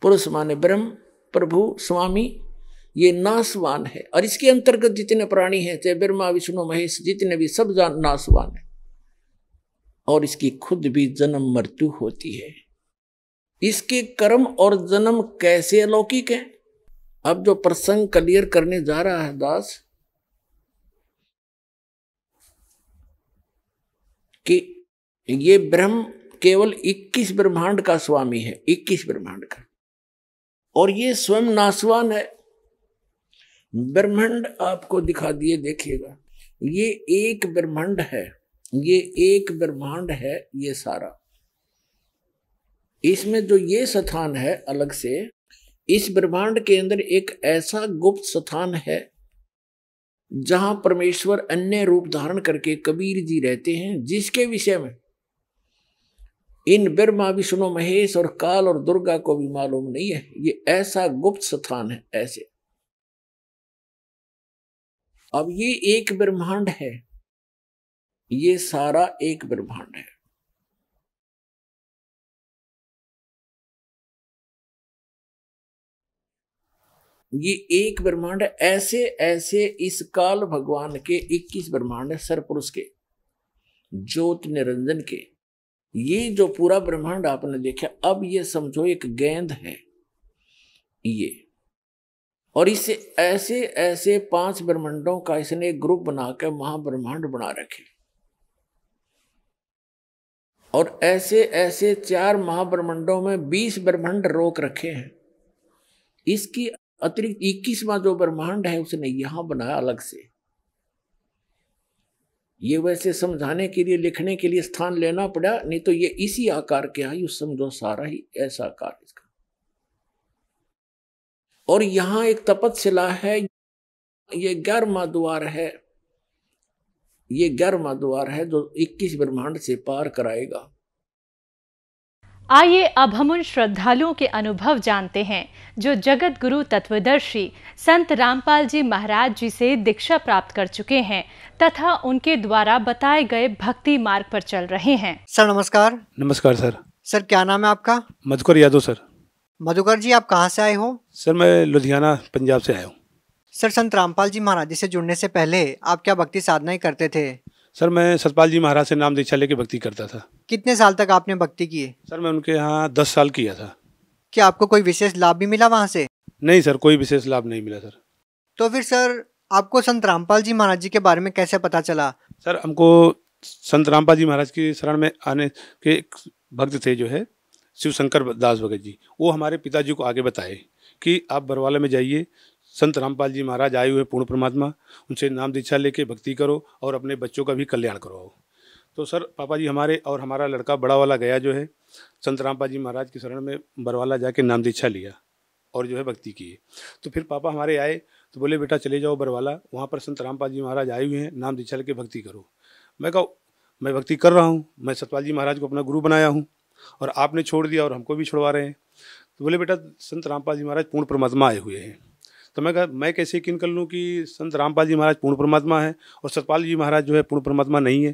पुरुष माने ब्रह्म प्रभु स्वामी ये नासवान है और इसके अंतर्गत जितने प्राणी हैं चाहे ब्रह्मा विष्णु महेश जितने भी सब जान नासवान है और इसकी खुद भी जन्म मृत्यु होती है इसके कर्म और जन्म कैसे अलौकिक है अब जो प्रसंग क्लियर करने जा रहा है दास कि ये ब्रह्म केवल 21 ब्रह्मांड का स्वामी है 21 ब्रह्मांड का और ये स्वयं नासवान है ब्रह्मांड आपको दिखा दिए देखिएगा ये एक ब्रह्मांड है ये एक ब्रह्मांड है ये सारा इसमें जो ये स्थान है अलग से इस ब्रह्मांड के अंदर एक ऐसा गुप्त स्थान है जहां परमेश्वर अन्य रूप धारण करके कबीर जी रहते हैं जिसके विषय में इन ब्रह्मा विष्णु महेश और काल और दुर्गा को भी मालूम नहीं है ये ऐसा गुप्त स्थान है ऐसे अब ये एक ब्रह्मांड है ये सारा एक ब्रह्मांड है ये एक ब्रह्मांड ऐसे ऐसे इस काल भगवान के 21 ब्रह्मांड है सरपुरुष के ज्योत निरंजन के ये जो पूरा ब्रह्मांड आपने देखा अब ये समझो एक गेंद है ये और इसे ऐसे ऐसे पांच ब्रह्मांडों का इसने एक ग्रुप बनाकर महाब्रह्मांड बना रखे और ऐसे ऐसे चार महाब्रह्मंडों में बीस ब्रह्मांड रोक रखे हैं इसकी अतिरिक्त इक्कीसवा जो ब्रह्मांड है उसने यहां बनाया अलग से ये वैसे समझाने के लिए लिखने के लिए स्थान लेना पड़ा नहीं तो ये इसी आकार के उस समझो सारा ही ऐसा आकार इसका और यहां एक तपत शिला है ये ग्यारहवा द्वार है ये ग्यारहवा द्वार है जो 21 ब्रह्मांड से पार कराएगा आइए अब हम उन श्रद्धालुओं के अनुभव जानते हैं जो जगत गुरु तत्वदर्शी संत रामपाल जी महाराज जी से दीक्षा प्राप्त कर चुके हैं तथा उनके द्वारा बताए गए भक्ति मार्ग पर चल रहे हैं सर नमस्कार नमस्कार सर सर क्या नाम है आपका मधुकर यादव सर मधुकर जी आप कहाँ से आए हो सर मैं लुधियाना पंजाब से आया हूँ सर संत रामपाल जी महाराज जी से जुड़ने से पहले आप क्या भक्ति ही करते थे सर मैं सतपाल जी महाराज से नाम दीक्षा लेके भक्ति करता था कितने साल तक आपने भक्ति की सर मैं उनके यहाँ दस साल किया था क्या आपको कोई विशेष लाभ भी मिला वहाँ से नहीं सर कोई विशेष लाभ नहीं मिला सर तो फिर सर आपको संत रामपाल जी महाराज जी के बारे में कैसे पता चला सर हमको संत रामपाल जी महाराज की शरण में आने के भक्त थे जो है शिव शंकर दास भगत जी वो हमारे पिताजी को आगे बताए कि आप बरवाला में जाइए संत रामपाल जी महाराज आए हुए पूर्ण परमात्मा उनसे नाम दीक्षा लेके भक्ति करो और अपने बच्चों का भी कल्याण करो तो सर पापा जी हमारे और हमारा लड़का बड़ा वाला गया जो है संत रामपाल जी महाराज की शरण में बरवाला जाके नाम दीक्षा लिया और जो है भक्ति की तो फिर पापा हमारे आए तो बोले बेटा चले जाओ बरवाला वहाँ पर संत रामपाल जी महाराज आए हुए हैं नाम दीक्षा लेके भक्ति करो मैं कहो मैं भक्ति कर रहा हूँ मैं सतपाल जी महाराज को अपना गुरु बनाया हूँ और आपने छोड़ दिया और हमको भी छोड़वा रहे हैं तो बोले बेटा संत रामपाल जी महाराज पूर्ण परमात्मा आए हुए हैं तो मैं मैं कैसे यकीन कर लूँ कि संत रामपाल जी महाराज पूर्ण परमात्मा है और सतपाल जी महाराज जो है पूर्ण परमात्मा नहीं है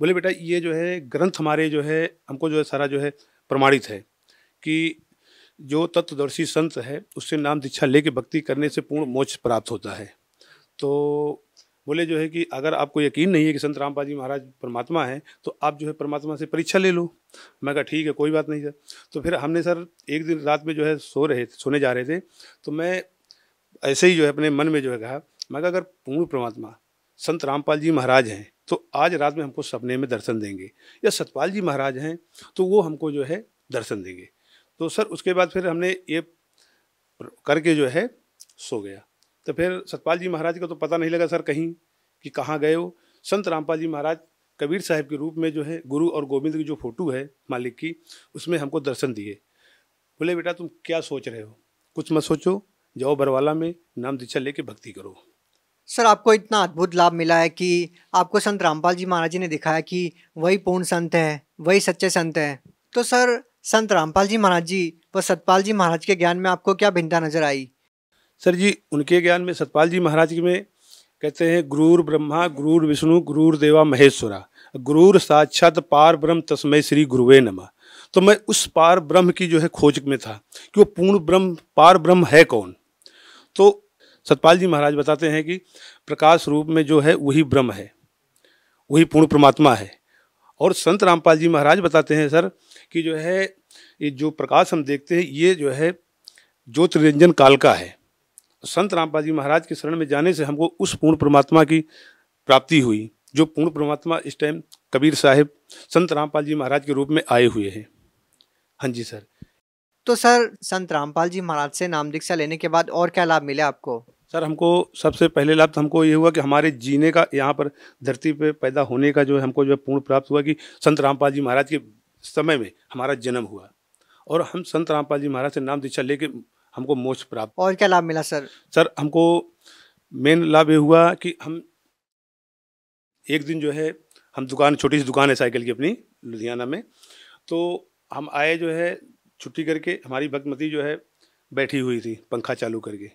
बोले बेटा ये जो है ग्रंथ हमारे जो है हमको जो है सारा जो है प्रमाणित है कि जो तत्वदर्शी संत है उससे नाम दीक्षा लेके भक्ति करने से पूर्ण मोक्ष प्राप्त होता है तो बोले जो है कि अगर आपको यकीन नहीं है कि संत रामपाल जी महाराज परमात्मा है तो आप जो है परमात्मा से परीक्षा ले लो मैं कहा ठीक है कोई बात नहीं सर तो फिर हमने सर एक दिन रात में जो है सो रहे थे सोने जा रहे थे तो मैं ऐसे ही जो है अपने मन में जो है कहा मैं अगर पूर्ण परमात्मा संत रामपाल जी महाराज हैं तो आज रात में हमको सपने में दर्शन देंगे या सतपाल जी महाराज हैं तो वो हमको जो है दर्शन देंगे तो सर उसके बाद फिर हमने ये करके जो है सो गया तो फिर सतपाल जी महाराज का तो पता नहीं लगा सर कहीं कि कहाँ गए हो संत रामपाल जी महाराज कबीर साहब के रूप में जो है गुरु और गोविंद की जो फ़ोटो है मालिक की उसमें हमको दर्शन दिए बोले बेटा तुम क्या सोच रहे हो कुछ मत सोचो जाओ बरवाला में नाम दीक्षा लेके भक्ति करो सर आपको इतना अद्भुत लाभ मिला है कि आपको संत रामपाल जी महाराज जी ने दिखाया कि वही पूर्ण संत है वही सच्चे संत है तो सर संत रामपाल जी महाराज जी व सतपाल जी महाराज के ज्ञान में आपको क्या भिन्नता नजर आई सर जी उनके ज्ञान में सतपाल जी महाराज में कहते हैं गुरूर ब्रह्मा गुरूर विष्णु गुरूर देवा महेश्वरा गुरूर साक्षात पार ब्रह्म तस्मय श्री गुरुवे नमः तो मैं उस पार ब्रह्म की जो है खोज में था कि वो पूर्ण ब्रह्म पार ब्रह्म है कौन तो सतपाल जी महाराज बताते हैं कि प्रकाश रूप में जो है वही ब्रह्म है वही पूर्ण परमात्मा है और संत रामपाल जी महाराज बताते हैं सर कि जो है ये जो प्रकाश हम देखते हैं ये जो है ज्योतिरंजन काल का है संत रामपाल जी महाराज के शरण में जाने से हमको उस पूर्ण परमात्मा की प्राप्ति हुई जो पूर्ण परमात्मा इस टाइम कबीर साहेब संत रामपाल जी महाराज के रूप में आए हुए हैं हाँ जी सर तो सर संत रामपाल जी महाराज से नाम दीक्षा लेने के बाद और क्या लाभ मिला आपको सर हमको सबसे पहले लाभ तो हमको ये हुआ कि हमारे जीने का यहाँ पर धरती पे पैदा होने का जो है हमको जो है पूर्ण प्राप्त हुआ कि संत रामपाल जी महाराज के समय में हमारा जन्म हुआ और हम संत रामपाल जी महाराज से नाम दीक्षा लेके हमको मोक्ष प्राप्त और क्या लाभ मिला सर सर हमको मेन लाभ ये हुआ कि हम एक दिन जो है हम दुकान छोटी सी दुकान है साइकिल की अपनी लुधियाना में तो हम आए जो है छुट्टी करके हमारी भक्तमती जो है बैठी हुई थी पंखा चालू करके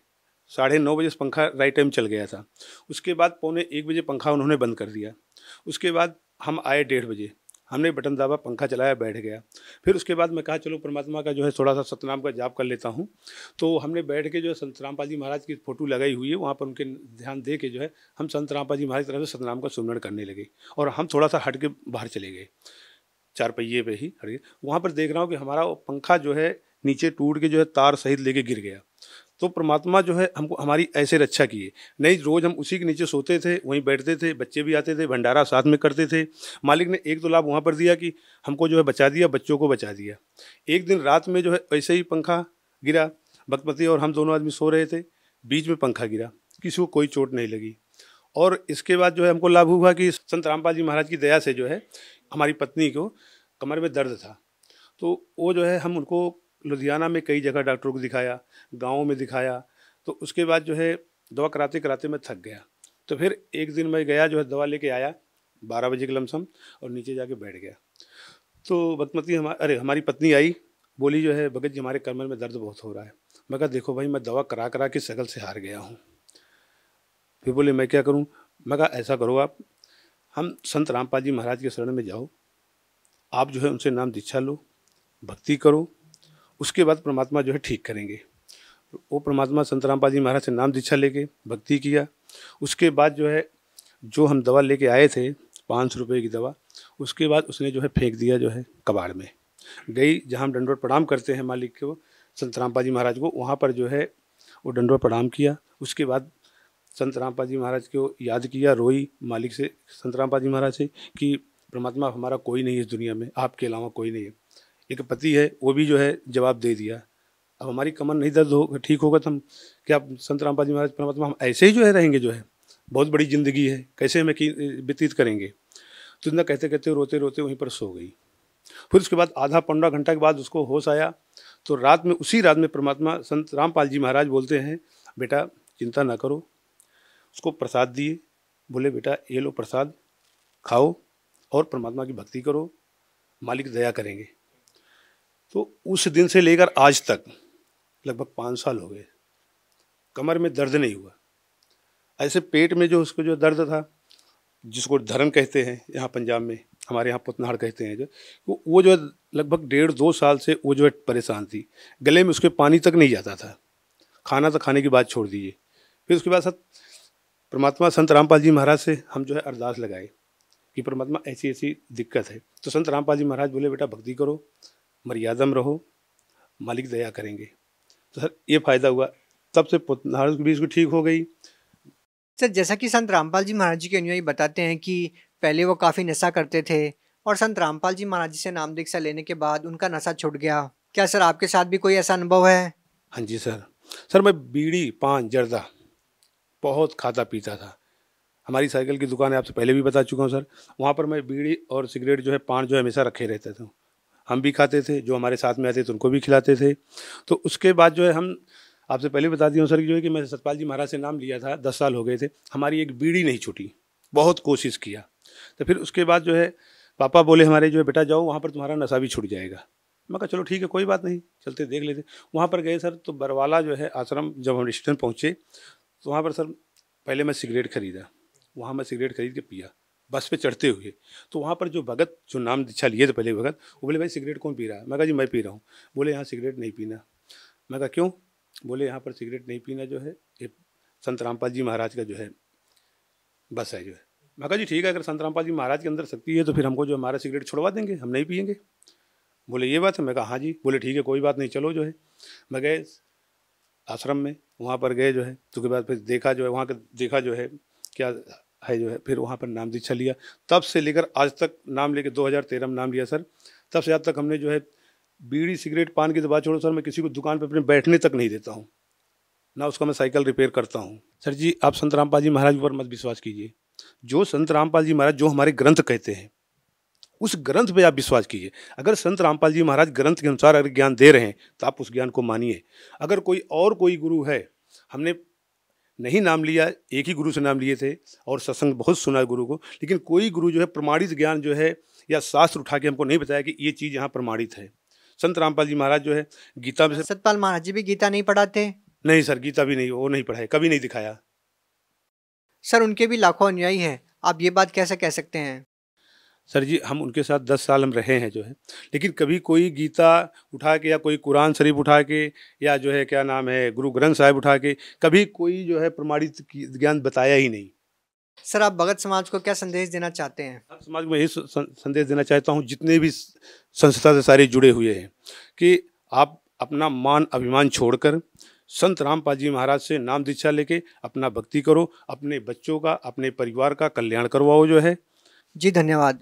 साढ़े नौ बजे पंखा राइट टाइम चल गया था उसके बाद पौने एक बजे पंखा उन्होंने बंद कर दिया उसके बाद हम आए डेढ़ बजे हमने बटन दाबा पंखा चलाया बैठ गया फिर उसके बाद मैं कहा चलो परमात्मा का जो है थोड़ा सा सतनाम का जाप कर लेता हूँ तो हमने बैठ के जो है संत रामपा जी महाराज की फ़ोटो लगाई हुई है वहाँ पर उनके ध्यान दे के जो है हम संत रामपा जी महाराज की तरफ से सतनाम का सुमरण करने लगे और हम थोड़ा सा हट के बाहर चले गए चार पहिए पे ही खड़ी वहाँ पर देख रहा हूँ कि हमारा पंखा जो है नीचे टूट के जो है तार सहित लेके गिर गया तो परमात्मा जो है हमको हमारी ऐसे रक्षा की है नहीं रोज़ हम उसी के नीचे सोते थे वहीं बैठते थे बच्चे भी आते थे भंडारा साथ में करते थे मालिक ने एक तो लाभ वहाँ पर दिया कि हमको जो है बचा दिया बच्चों को बचा दिया एक दिन रात में जो है ऐसे ही पंखा गिरा भक्तपति और हम दोनों आदमी सो रहे थे बीच में पंखा गिरा किसी को कोई चोट नहीं लगी और इसके बाद जो है हमको लाभ हुआ कि संत रामपाल जी महाराज की दया से जो है हमारी पत्नी को कमर में दर्द था तो वो जो है हम उनको लुधियाना में कई जगह डॉक्टरों को दिखाया गाँव में दिखाया तो उसके बाद जो है दवा कराते कराते मैं थक गया तो फिर एक दिन मैं गया जो है दवा लेके आया बारह बजे के लमसम और नीचे जाके बैठ गया तो बदमती हमारे अरे हमारी पत्नी आई बोली जो है भगत जी हमारे कमर में दर्द बहुत हो रहा है मैं कहा देखो भाई मैं दवा करा करा के सगल से हार गया हूँ फिर बोले मैं क्या करूँ मैं कहा ऐसा करो आप हम संत रामपाल जी महाराज के शरण में जाओ आप जो है उनसे नाम दीक्षा लो भक्ति करो उसके बाद परमात्मा जो है ठीक करेंगे वो परमात्मा संत रामपाल जी महाराज से नाम दीक्षा लेके भक्ति किया उसके बाद जो है जो हम दवा लेके आए थे पाँच सौ रुपये की दवा उसके बाद उसने जो है फेंक दिया जो है कबाड़ में गई जहाँ हम डंडोर प्रणाम करते हैं मालिक को संत रामपाल जी महाराज को वहाँ पर जो है वो डंडोर प्रणाम किया उसके बाद संत रामपा जी महाराज को याद किया रोई मालिक से संत रामपा जी महाराज से कि परमात्मा हमारा कोई नहीं है इस दुनिया में आपके अलावा कोई नहीं है एक पति है वो भी जो है जवाब दे दिया अब हमारी कमर नहीं दर्द हो ठीक होगा तो हम क्या संत रामपा जी महाराज परमात्मा हम ऐसे ही जो है रहेंगे जो है बहुत बड़ी ज़िंदगी है कैसे हमें व्यतीत करेंगे तो इतना कहते कहते रोते रोते वहीं पर सो गई फिर उसके बाद आधा पंद्रह घंटा के बाद उसको होश आया तो रात में उसी रात में परमात्मा संत रामपाल जी महाराज बोलते हैं बेटा चिंता ना करो उसको प्रसाद दिए बोले बेटा ये लो प्रसाद खाओ और परमात्मा की भक्ति करो मालिक दया करेंगे तो उस दिन से लेकर आज तक लगभग पाँच साल हो गए कमर में दर्द नहीं हुआ ऐसे पेट में जो उसको जो दर्द था जिसको धरन कहते हैं यहाँ पंजाब में हमारे यहाँ पुतनाड़ कहते हैं जो वो जो है लगभग डेढ़ दो साल से वो जो है परेशान थी गले में उसके पानी तक नहीं जाता था खाना तो खाने की बात छोड़ दीजिए फिर उसके बाद साथ परमात्मा संत रामपाल जी महाराज से हम जो है अरदास लगाए कि परमात्मा ऐसी ऐसी दिक्कत है तो संत रामपाल जी महाराज बोले बेटा भक्ति करो मर्यादा रहो मालिक दया करेंगे तो सर ये फ़ायदा हुआ तब से नारद की बीज ठीक हो गई सर जैसा कि संत रामपाल जी महाराज जी के अनुयायी बताते हैं कि पहले वो काफ़ी नशा करते थे और संत रामपाल जी महाराज जी से नाम दीक्षा लेने के बाद उनका नशा छूट गया क्या सर आपके साथ भी कोई ऐसा अनुभव है हाँ जी सर सर मैं बीड़ी पान जर्दा बहुत खाता पीता था हमारी साइकिल की दुकान है आपसे पहले भी बता चुका हूँ सर वहाँ पर मैं बीड़ी और सिगरेट जो है पान जो है हमेशा रखे रहते थे हम भी खाते थे जो हमारे साथ में आते थे उनको भी खिलाते थे तो उसके बाद जो है हम आपसे पहले बता दिया हूँ सर कि जो है कि मैं सतपाल जी महाराज से नाम लिया था दस साल हो गए थे हमारी एक बीड़ी नहीं छूटी बहुत कोशिश किया तो फिर उसके बाद जो है पापा बोले हमारे जो है बेटा जाओ वहाँ पर तुम्हारा नशा भी छूट जाएगा मैं कहा चलो ठीक है कोई बात नहीं चलते देख लेते वहाँ पर गए सर तो बरवाला जो है आश्रम जब हम स्टेशन पहुँचे तो वहाँ पर सर पहले मैं सिगरेट खरीदा वहाँ मैं सिगरेट खरीद के पिया बस पे चढ़ते हुए तो वहाँ पर जो भगत जो नाम दीक्षा लिए थे पहले भगत वो बोले भाई सिगरेट कौन पी रहा है मैं कहा जी मैं पी रहा हूँ बोले यहाँ सिगरेट नहीं पीना मैं कहा क्यों बोले यहाँ पर सिगरेट नहीं पीना जो है ये संत रामपाल जी महाराज का जो है बस है जो है मैं कहा जी ठीक है अगर संत रामपाल जी महाराज के अंदर शक्ति है तो फिर हमको जो हमारा सिगरेट छुड़वा देंगे हम नहीं पियेंगे बोले ये बात है मैं कहा हाँ जी बोले ठीक है कोई बात नहीं चलो जो है मैं गए आश्रम में वहाँ पर गए जो है तो उसके बाद फिर देखा जो है वहाँ का देखा जो है क्या है जो है फिर वहाँ पर नाम दीक्षा लिया तब से लेकर आज तक नाम लेके 2013 में नाम लिया सर तब से आज तक हमने जो है बीड़ी सिगरेट पान की दबा तो छोड़ो सर मैं किसी को दुकान पर अपने बैठने तक नहीं देता हूँ ना उसका मैं साइकिल रिपेयर करता हूँ सर जी आप संत रामपाल जी महाराज पर मत विश्वास कीजिए जो संत रामपाल जी महाराज जो हमारे ग्रंथ कहते हैं उस ग्रंथ पे आप विश्वास कीजिए अगर संत रामपाल जी महाराज ग्रंथ के अनुसार अगर ज्ञान दे रहे हैं तो आप उस ज्ञान को मानिए अगर कोई और कोई गुरु है हमने नहीं नाम लिया एक ही गुरु से नाम लिए थे और सत्संग बहुत सुना है गुरु को लेकिन कोई गुरु जो है प्रमाणित ज्ञान जो है या शास्त्र उठा के हमको नहीं बताया कि ये चीज़ यहाँ प्रमाणित है संत रामपाल जी महाराज जो है गीता में सतपाल महाराज जी भी गीता नहीं पढ़ाते नहीं सर गीता भी नहीं वो नहीं पढ़ाए कभी नहीं दिखाया सर उनके भी लाखों अनुयायी हैं आप ये बात कैसे कह सकते हैं सर जी हम उनके साथ दस साल हम रहे हैं जो है लेकिन कभी कोई गीता उठा के या कोई कुरान शरीफ उठा के या जो है क्या नाम है गुरु ग्रंथ साहिब उठा के कभी कोई जो है प्रमाणित ज्ञान बताया ही नहीं सर आप भगत समाज को क्या संदेश देना चाहते हैं आप समाज में यही संदेश देना चाहता हूँ जितने भी संस्था से सारे जुड़े हुए हैं कि आप अपना मान अभिमान छोड़कर संत रामपाल जी महाराज से नाम दीक्षा लेके अपना भक्ति करो अपने बच्चों का अपने परिवार का कल्याण करवाओ जो है जी धन्यवाद